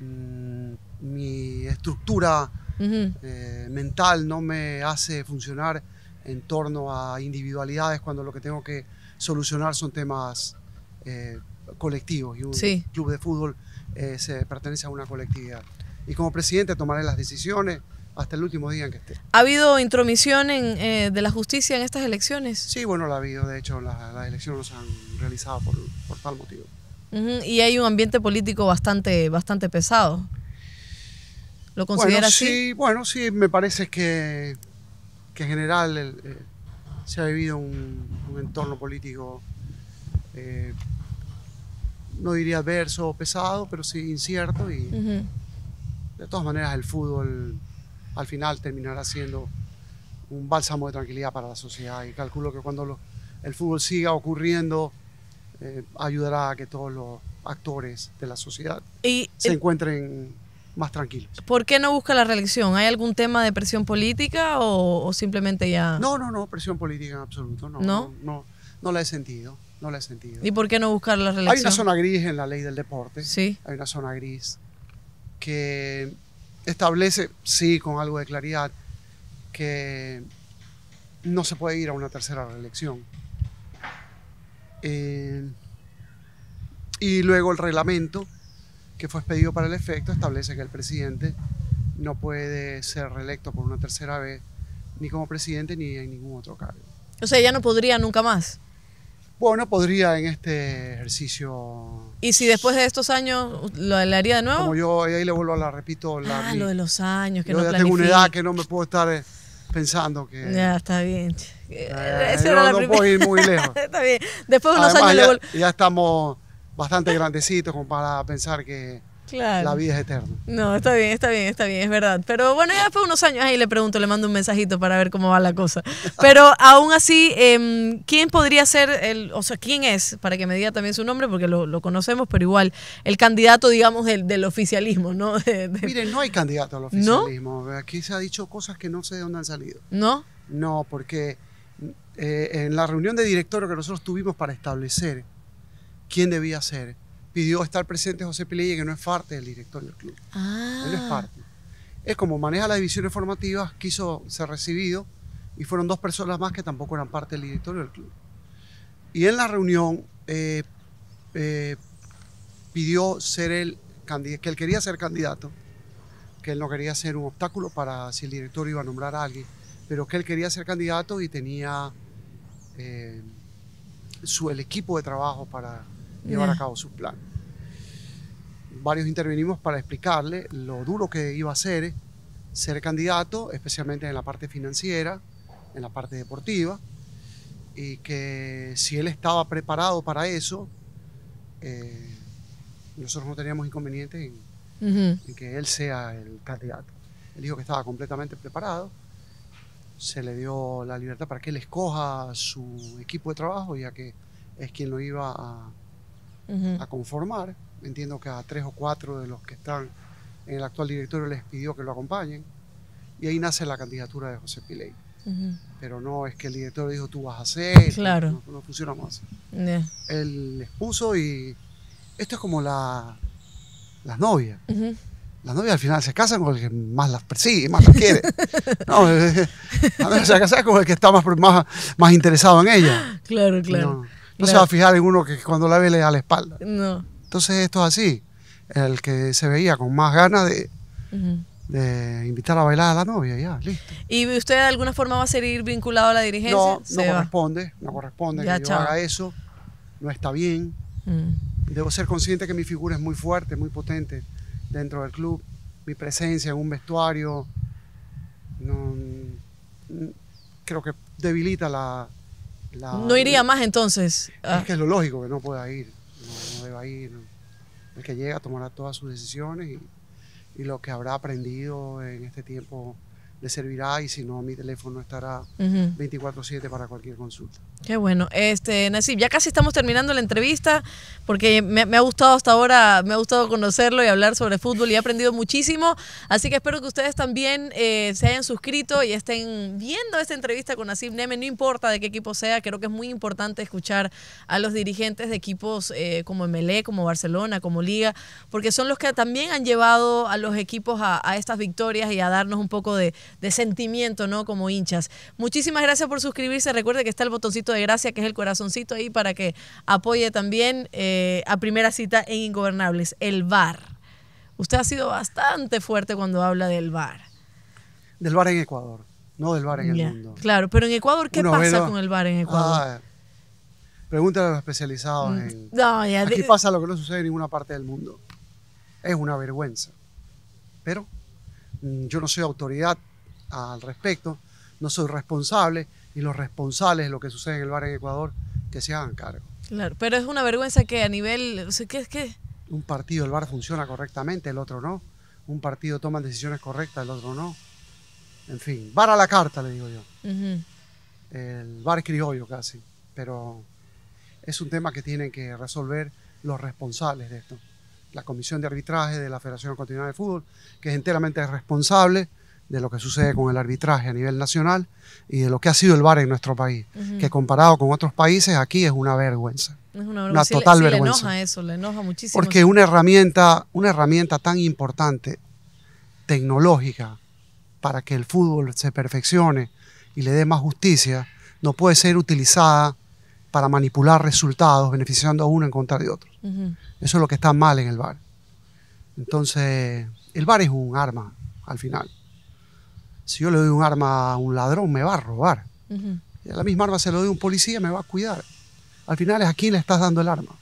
mm, mi estructura eh, mental no me hace funcionar en torno a individualidades cuando lo que tengo que solucionar son temas eh, colectivo. y un club de fútbol eh, se pertenece a una colectividad. Y como presidente tomaré las decisiones hasta el último día en que esté. ¿Ha habido intromisión eh, de la justicia en estas elecciones? Sí, bueno, la ha habido. De hecho, las elecciones no se han realizado por, por tal motivo. Y hay un ambiente político bastante, bastante pesado. ¿Lo considera bueno, Sí, bueno, sí, me parece que, que en general eh, se ha vivido un, un entorno político eh, no diría verso pesado, pero sí incierto y de todas maneras el fútbol al final terminará siendo un bálsamo de tranquilidad para la sociedad y calculo que cuando el fútbol siga ocurriendo eh, ayudará a que todos los actores de la sociedad se encuentren más tranquilos. ¿Por qué no busca la reelección? ¿Hay algún tema de presión política o, simplemente ya...? No, no, no, presión política en absoluto, ¿No? No, no, no la he sentido no sentido. ¿Y por qué no buscar la reelección? Hay una zona gris en la ley del deporte. Sí. Hay una zona gris que establece, sí, con algo de claridad, que no se puede ir a una tercera reelección. Eh, y luego el reglamento que fue expedido para el efecto establece que el presidente no puede ser reelecto por una tercera vez, ni como presidente ni en ningún otro cargo. O sea, ya no podría nunca más. Bueno, podría en este ejercicio. ¿Y si después de estos años lo, haría de nuevo? Como yo ahí le vuelvo a la repito. La, ah, lo de los años que no ya tengo una edad que no me puedo estar eh, pensando que. Ya está bien. Eh, eh, esa era puedo ir muy lejos. está bien. Después de unos años le vuelvo. Ya estamos bastante grandecitos como para pensar que la vida es eterna. No, está bien, está bien, está bien, es verdad. Pero bueno, ya fue unos años ahí le pregunto, le mando un mensajito para ver cómo va la cosa. Pero aún así, em, ¿quién podría ser el, o sea, quién es, para que me diga también su nombre, porque lo, conocemos, pero igual, el candidato, digamos, del, oficialismo, ¿no? Miren, no hay candidato al oficialismo. Aquí se ha dicho cosas que no sé de dónde han salido. ¿No? No, porque eh, en la reunión de directorio que nosotros tuvimos para establecer quién debía ser, pidió estar presente José Pilella, que no es parte del directorio del club. Ah. Él es ah. parte. Es como maneja las divisiones formativas, quiso ser recibido y fueron dos personas más que tampoco eran parte del directorio del club. Y en la reunión eh, eh, pidió ser el que él quería ser candidato, que él no quería ser un obstáculo para si el directorio iba a nombrar a alguien, pero que él quería ser candidato y tenía eh, su, el equipo de trabajo para, llevar a cabo su plan. Varios intervenimos para explicarle lo duro que iba a ser ser candidato, especialmente en la parte financiera, en la parte deportiva, y que si él estaba preparado para eso, eh, nosotros no teníamos inconveniente en, en, que él sea el candidato. Él dijo que estaba completamente preparado, se le dio la libertad para que él escoja su equipo de trabajo, ya que es quien lo iba a, a conformar. Entiendo que a tres o cuatro de los que están en el actual directorio les pidió que lo acompañen. Y ahí nace la candidatura de José Piley. Pero no es que el director dijo tú vas a hacer, claro. no, funciona más. Él les puso y esto es como la, la novia Uh Las novias al final se casan con el que más las persigue, más las quiere. no, se casan con el que está más, más, más interesado en ella. Claro, claro. No se va a fijar en uno que cuando la ve le da la espalda. No. Entonces esto es así. El que se veía con más ganas de, invitar a bailar a la novia, ya, listo. ¿Y usted de alguna forma va a seguir vinculado a la dirigencia? No, no corresponde, no corresponde que yo haga eso. No está bien. Mm. Debo ser consciente que mi figura es muy fuerte, muy potente dentro del club. Mi presencia en un vestuario, mm, creo que debilita la, no iría más entonces. Ah. Es que es lo lógico que no pueda ir, no, deba ir. El que llega tomará todas sus decisiones y, y, lo que habrá aprendido en este tiempo le servirá y si no, mi teléfono estará 24/7 para cualquier consulta. Qué bueno. Este, Nasib, ya casi estamos terminando la entrevista porque me, ha gustado hasta ahora, me ha gustado conocerlo y hablar sobre fútbol y he aprendido muchísimo. Así que espero que ustedes también eh, se hayan suscrito y estén viendo esta entrevista con Nasib Neme, no importa de qué equipo sea, creo que es muy importante escuchar a los dirigentes de equipos eh, como MLE, como Barcelona, como Liga, porque son los que también han llevado a los equipos a estas victorias y a darnos un poco de de sentimiento, ¿no? Como hinchas. Muchísimas gracias por suscribirse. Recuerde que está el botoncito de gracia, que es el corazoncito ahí, para que apoye también eh, a primera cita en Ingobernables, el VAR. Usted ha sido bastante fuerte cuando habla del VAR. Del VAR en Ecuador, no del VAR en el mundo. Claro, pero en Ecuador, ¿qué pasa con el VAR en Ecuador? Ah, pregúntale a los especializados mm. en... Aquí pasa lo que no sucede en ninguna parte del mundo. Es una vergüenza. Pero mm, yo no soy autoridad al respecto. No soy responsable y los responsables de lo que sucede en el bar en Ecuador que se hagan cargo. Claro, pero es una vergüenza que a nivel, o sea, ¿qué es que? Un partido, el bar funciona correctamente, el otro no. Un partido toma decisiones correctas, el otro no. En fin, bar a la carta, le digo yo. El bar criollo casi, pero es un tema que tienen que resolver los responsables de esto. La Comisión de Arbitraje de la Federación Continental de Fútbol, que es enteramente responsable de lo que sucede con el arbitraje a nivel nacional y de lo que ha sido el VAR en nuestro país, que comparado con otros países aquí es una vergüenza. Es una, total vergüenza. Porque una herramienta, una herramienta tan importante, tecnológica, para que el fútbol se perfeccione y le dé más justicia, no puede ser utilizada para manipular resultados beneficiando a uno en contra de otro. Eso es lo que está mal en el VAR. Entonces, el VAR es un arma al final si yo le doy un arma a un ladrón, me va a robar. y a la misma arma se lo doy a un policía, me va a cuidar. Al final es a quién le estás dando el arma.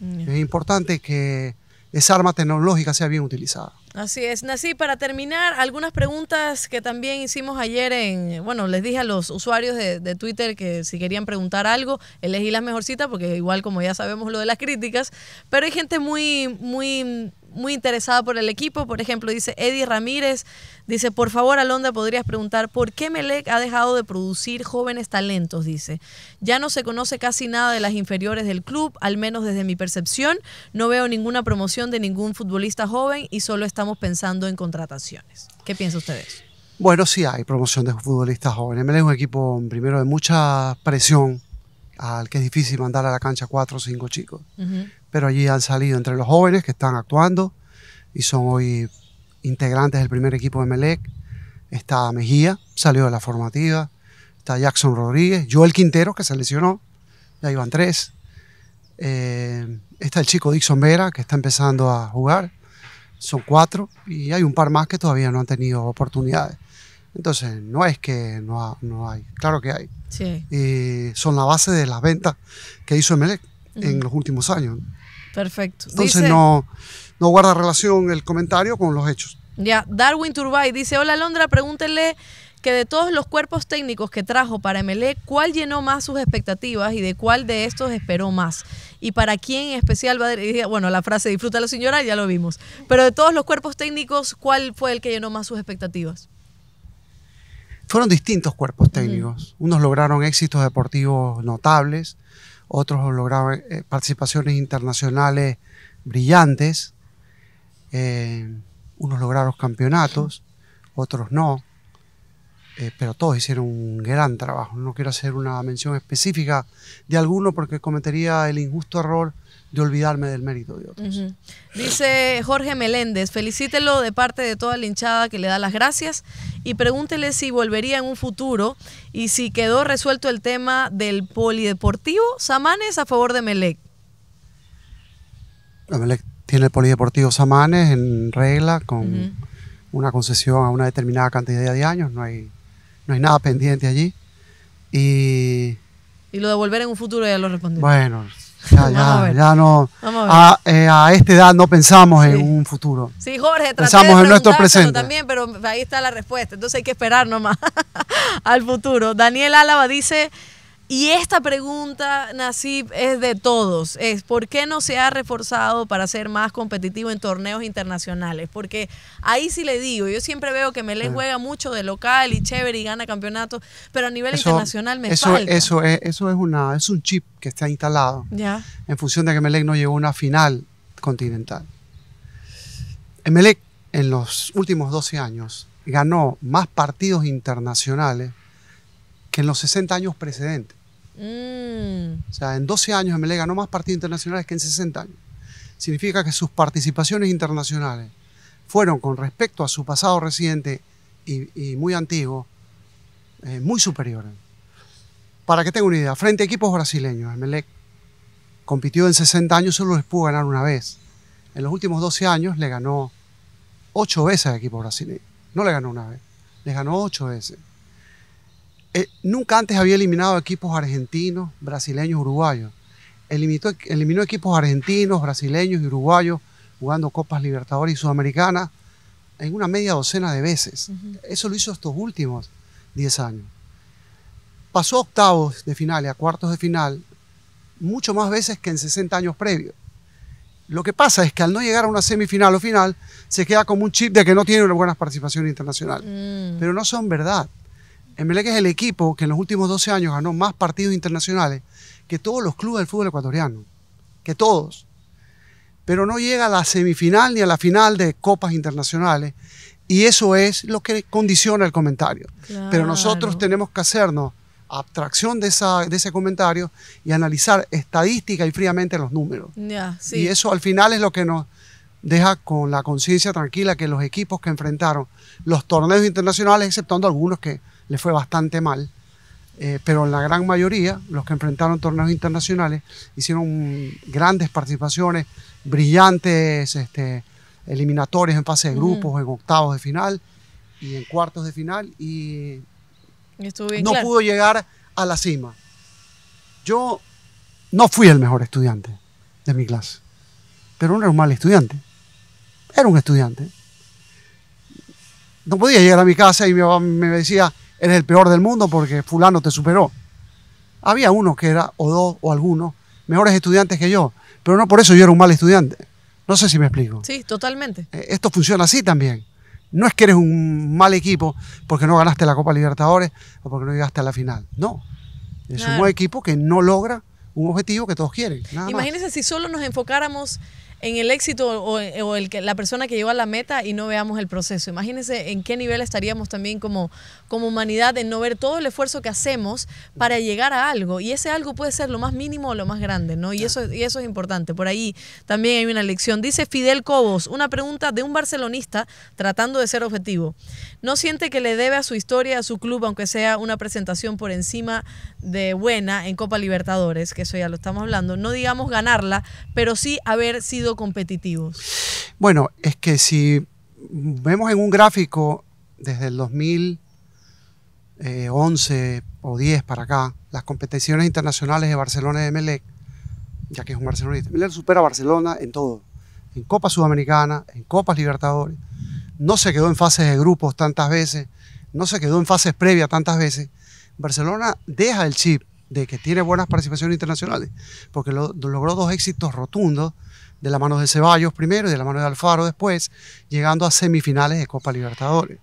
Mm, es importante que esa arma tecnológica sea bien utilizada. Así es. Nací, para terminar, algunas preguntas que también hicimos ayer en, bueno, les dije a los usuarios de, de, Twitter que si querían preguntar algo, elegí las mejorcitas, porque igual como ya sabemos lo de las críticas, pero hay gente muy, muy muy interesada por el equipo. Por ejemplo, dice Eddie Ramírez, dice, por favor, Alondra, podrías preguntar por qué Melec ha dejado de producir jóvenes talentos, dice. Ya no se conoce casi nada de las inferiores del club, al menos desde mi percepción. No veo ninguna promoción de ningún futbolista joven y solo estamos pensando en contrataciones. ¿Qué piensa usted Bueno, sí hay promoción de futbolistas jóvenes. Melec es un equipo, primero, de mucha presión al que es difícil mandar a la cancha cuatro o cinco chicos pero allí han salido entre los jóvenes que están actuando y son hoy integrantes del primer equipo de Melec. Está Mejía, salió de la formativa. Está Jackson Rodríguez, Joel Quintero, que se lesionó. Ya iban tres. Eh, está el chico Dixon Vera, que está empezando a jugar. Son cuatro. Y hay un par más que todavía no han tenido oportunidades. Entonces, no es que no, hay. Claro que hay. Sí. Y son la base de las ventas que hizo Melec en los últimos años. Perfecto. Entonces no, no guarda relación el comentario con los hechos. Ya, Darwin Turbay dice, hola Londra, pregúntele que de todos los cuerpos técnicos que trajo para MLE, ¿cuál llenó más sus expectativas y de cuál de estos esperó más? Y para quién en especial va a bueno, la frase disfruta la señora ya lo vimos, pero de todos los cuerpos técnicos, ¿cuál fue el que llenó más sus expectativas? Fueron distintos cuerpos técnicos. Unos lograron éxitos deportivos notables, otros lograron eh, participaciones internacionales brillantes, eh, unos lograron campeonatos, otros no, eh, pero todos hicieron un gran trabajo. No quiero hacer una mención específica de alguno porque cometería el injusto error de olvidarme del mérito de otros. Dice Jorge Meléndez, felicítelo de parte de toda la hinchada que le da las gracias y pregúntele si volvería en un futuro y si quedó resuelto el tema del polideportivo. Samanes a favor de Melec. Melec tiene el polideportivo Samanes en regla con una concesión a una determinada cantidad de años, no hay, no hay nada pendiente allí. Y, y lo de volver en un futuro ya lo respondió. Bueno, ya, ya, ya no. A, eh, esta edad no pensamos en un futuro. Sí, Jorge, pensamos en nuestro presente. también, pero ahí está la respuesta. Entonces hay que esperar nomás al futuro. Daniel Álava dice y esta pregunta, Nasib, es de todos. Es ¿por qué no se ha reforzado para ser más competitivo en torneos internacionales? Porque ahí sí le digo, yo siempre veo que Melé juega mucho de local y chévere y gana campeonatos, pero a nivel internacional me eso, falta. Eso es, eso es una, un chip que está instalado. Ya. En función de que Melé no llegó a una final continental. Melé en los últimos 12 años ganó más partidos internacionales que en los 60 años precedentes. Mm. O sea, en 12 años MLE ganó más partidos internacionales que en 60 años. Significa que sus participaciones internacionales fueron con respecto a su pasado reciente y, muy antiguo, eh, muy superiores. Para que tenga una idea, frente a equipos brasileños, MLE compitió en 60 años, solo les pudo ganar una vez. En los últimos 12 años le ganó 8 veces a equipos brasileños. No le ganó una vez, le ganó 8 veces. Eh, nunca antes había eliminado equipos argentinos, brasileños, uruguayos. Eliminó, equipos argentinos, brasileños y uruguayos jugando Copas Libertadores y Sudamericanas en una media docena de veces. Eso lo hizo estos últimos 10 años. Pasó a octavos de final y a cuartos de final mucho más veces que en 60 años previos. Lo que pasa es que al no llegar a una semifinal o final, se queda como un chip de que no tiene una buena participación internacional. Mm. Pero no son verdad. Emelec es el equipo que en los últimos 12 años ganó más partidos internacionales que todos los clubes del fútbol ecuatoriano, que todos. Pero no llega a la semifinal ni a la final de copas internacionales y eso es lo que condiciona el comentario. Pero nosotros tenemos que hacernos abstracción de, ese comentario y analizar estadística y fríamente los números. Y eso al final es lo que nos deja con la conciencia tranquila que los equipos que enfrentaron los torneos internacionales, exceptuando algunos que le fue bastante mal, pero eh, pero la gran mayoría, los que enfrentaron torneos internacionales, hicieron grandes participaciones, brillantes este, eliminatorias en fase de grupos, en octavos de final y en cuartos de final, y no pudo llegar a la cima. Yo no fui el mejor estudiante de mi clase, pero no era un mal estudiante. Era un estudiante. No podía llegar a mi casa y me decía, eres el peor del mundo porque fulano te superó. Había uno que era, o dos, o algunos, mejores estudiantes que yo, pero no por eso yo era un mal estudiante. No sé si me explico. Sí, totalmente. Eh, esto funciona así también. No es que eres un mal equipo porque no ganaste la Copa Libertadores o porque no llegaste a la final. No. Es un buen equipo que no logra un objetivo que todos quieren. Imagínense si solo nos enfocáramos en el éxito o, la persona que llegó a la meta y no veamos el proceso. Imagínense en qué nivel estaríamos también como, como humanidad en no ver todo el esfuerzo que hacemos para llegar a algo. Y ese algo puede ser lo más mínimo o lo más grande, ¿no? Y eso, y eso es importante. Por ahí también hay una lección. Dice Fidel Cobos, una pregunta de un barcelonista tratando de ser objetivo. ¿No siente que le debe a su historia, a su club, aunque sea una presentación por encima de buena en Copa Libertadores, que eso ya lo estamos hablando, no digamos ganarla, pero sí haber sido competitivos? Bueno, es que si vemos en un gráfico desde el 2011 eh, o 10 para acá, las competiciones internacionales de Barcelona y de Melec, ya que es un barcelonista, Melec supera a Barcelona en todo, en Copa Sudamericana, en Copas Libertadores, no se quedó en fases de grupos tantas veces, no se quedó en fases previas tantas veces. Barcelona deja el chip de que tiene buenas participaciones internacionales, porque logró dos éxitos rotundos de la mano de Ceballos primero y de la mano de Alfaro después, llegando a semifinales de Copa Libertadores.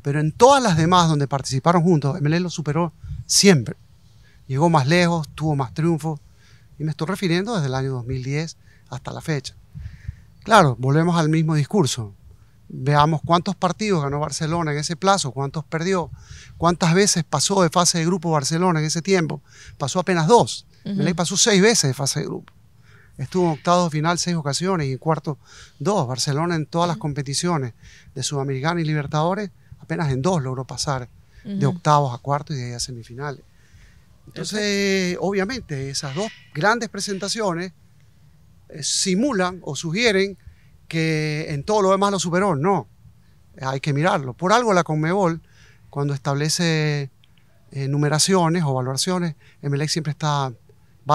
Pero en todas las demás donde participaron juntos, MLE lo superó siempre. Llegó más lejos, tuvo más triunfos, y me estoy refiriendo desde el año 2010 hasta la fecha. Claro, volvemos al mismo discurso. Veamos cuántos partidos ganó Barcelona en ese plazo, cuántos perdió, cuántas veces pasó de fase de grupo Barcelona en ese tiempo. Pasó apenas dos. Uh pasó seis veces de fase de grupo. Estuvo en octavos final seis ocasiones y en cuarto dos. Barcelona en todas las competiciones de Sudamericana y Libertadores, apenas en dos logró pasar de octavos a cuarto y de ahí a semifinales. Entonces, obviamente, esas dos grandes presentaciones eh, simulan o sugieren que en todo lo demás lo superó. No, hay que mirarlo. Por algo la Conmebol, cuando establece eh, numeraciones o valoraciones, mlx siempre está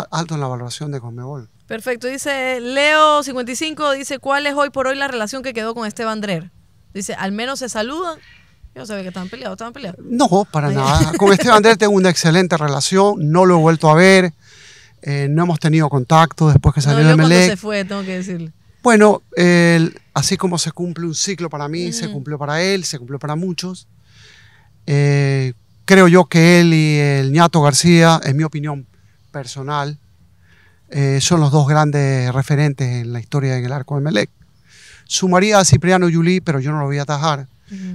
alto en la valoración de Conmebol. Perfecto, dice Leo55, dice, ¿cuál es hoy por hoy la relación que quedó con Esteban Drer? Dice, al menos se saludan. Yo no que estaban peleados, estaban peleados. No, para nada. Con Esteban Drer tengo una excelente relación, no lo he vuelto a ver, eh, no hemos tenido contacto después que salió no, el se fue, tengo que decirle. Bueno, así como se cumple un ciclo para mí, se mm. cumplió para él, se cumplió para muchos. Eh, creo yo que él y el ñato García, en mi opinión personal, eh, son los dos grandes referentes en la historia del el arco de Melec. Sumaría a Cipriano Yulí, pero yo no lo voy a tajar,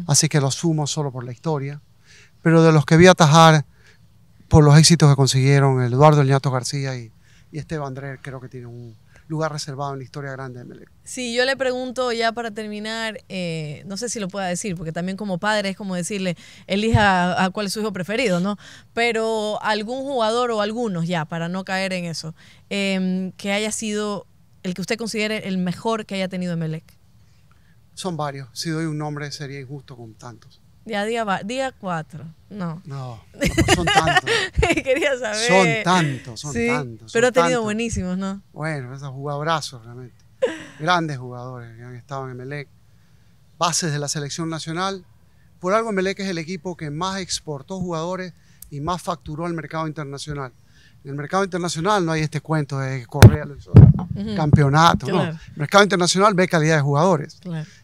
así que lo sumo solo por la historia. Pero de los que vi a atajar por los éxitos que consiguieron Eduardo Elñato García y, y Esteban Andrés, creo que tiene un, lugar reservado en la historia grande de Melec. Sí, yo le pregunto ya para terminar, eh, no sé si lo pueda decir, porque también como padre es como decirle, elija a, cuál es su hijo preferido, ¿no? Pero algún jugador o algunos ya, para no caer en eso, em, que haya sido el que usted considere el mejor que haya tenido Melec. Son varios, si doy un nombre sería injusto con tantos. Ya día, día cuatro. No. No, pues son tantos. Quería saber. Son tantos, son tantos. pero ha tenido buenísimos, ¿no? Bueno, esos jugadorazos realmente. Grandes jugadores que han estado en Emelec. Bases de la selección nacional. Por algo Emelec es el equipo que más exportó jugadores y más facturó al mercado internacional. En el mercado internacional no hay este cuento de correr campeonato. El mercado internacional ve calidad de jugadores.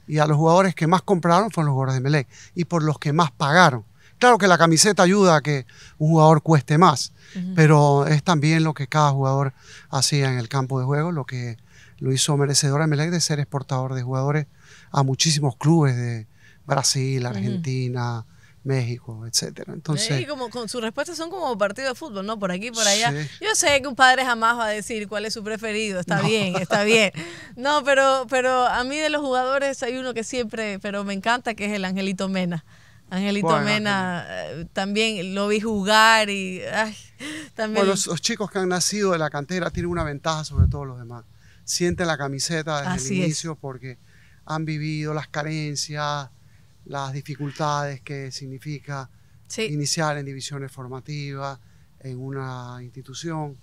Y a los jugadores que más compraron fueron los jugadores de Melec y por los que más pagaron. Claro que la camiseta ayuda a que un jugador cueste más, pero es también lo que cada jugador hacía en el campo de juego, lo que lo hizo merecedor a Melec de ser exportador de jugadores a muchísimos clubes de Brasil, Argentina, México, etcétera. Entonces, y como con sus respuestas son como partido de fútbol, ¿no? Por aquí, por allá. Yo sé que un padre jamás va a decir cuál es su preferido, está bien, está bien. No, pero pero a mí de los jugadores hay uno que siempre, pero me encanta que es el Angelito Mena. Angelito Mena eh, también lo vi jugar y también bueno, los, chicos que han nacido de la cantera tienen una ventaja sobre todos los demás. Sienten la camiseta desde el inicio porque han vivido las carencias, las dificultades que significa iniciar en divisiones formativas, en una institución,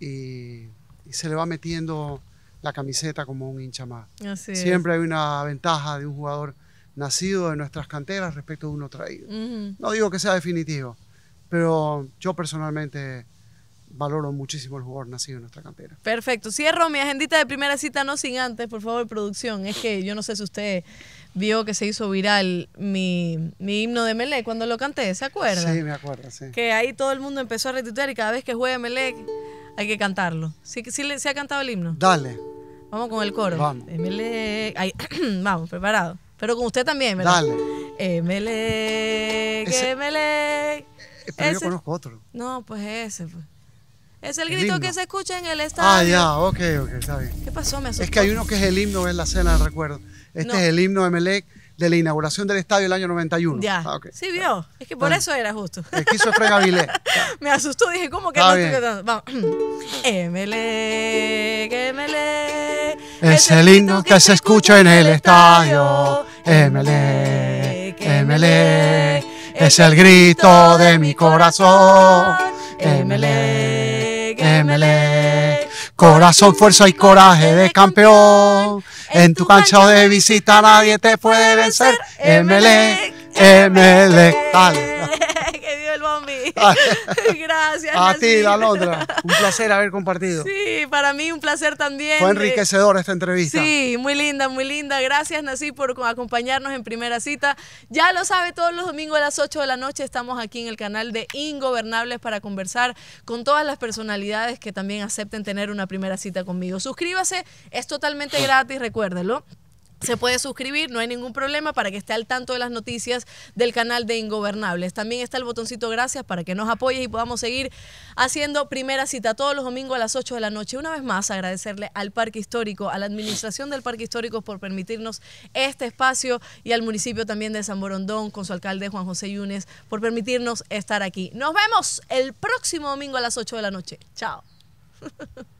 y, se le va metiendo la camiseta como un hincha más. Siempre hay una ventaja de un jugador nacido de nuestras canteras respecto de uno traído. No digo que sea definitivo, pero yo personalmente valoro muchísimo el jugador nacido en nuestra cantera. Perfecto. Cierro mi agendita de primera cita, no sin antes, por favor, producción. Es que yo no sé si usted vio que se hizo viral mi, himno de Melec cuando lo canté, ¿se acuerda? Sí, me acuerdo, sí. Que ahí todo el mundo empezó a retuitear y cada vez que juega Melec hay que cantarlo. ¿Sí, sí se ha cantado el himno? Dale. Vamos con el coro. Vamos. Eh, Melec. vamos, preparado. Pero con usted también, ¿verdad? Dale. Eh, Melec, eh, Pero yo conozco otro. No, pues ese, pues. Es el, grito que se escucha en el ah, estadio. Ah, ya, ok, ok, está bien. ¿Qué pasó? Me asustó. Es que hay uno que es el himno en la cena, recuerdo. Este es el himno de Melec de la inauguración del estadio el año 91. Ya. Ah, sí, vio. Es que por eso era justo. Esquizofren Vilé. Me asustó, dije, ¿cómo que no Vamos. Emelec, Emelec. Es el himno que se escucha en el estadio. Emelec, Emelec. Es el grito de mi corazón. Emelec, Emelec. Corazón, fuerza y coraje de campeón. En tu cancha de visita nadie te puede vencer. MLE, MLE. tal. Gracias. A ti ti, Alondra. Un placer haber compartido. Sí, para mí un placer también. Fue eh, enriquecedor esta entrevista. Sí, muy linda, muy linda. Gracias, Nací por acompañarnos en primera cita. Ya lo sabe, todos los domingos a las 8 de la noche estamos aquí en el canal de Ingobernables para conversar con todas las personalidades que también acepten tener una primera cita conmigo. Suscríbase, es totalmente gratis, recuérdelo. Se puede suscribir, no hay ningún problema para que esté al tanto de las noticias del canal de Ingobernables. También está el botoncito gracias para que nos apoye y podamos seguir haciendo primera cita todos los domingos a las 8 de la noche. Una vez más, agradecerle al Parque Histórico, a la administración del Parque Histórico por permitirnos este espacio y al municipio también de San Borondón con su alcalde Juan José Yunes por permitirnos estar aquí. Nos vemos el próximo domingo a las 8 de la noche. Chao.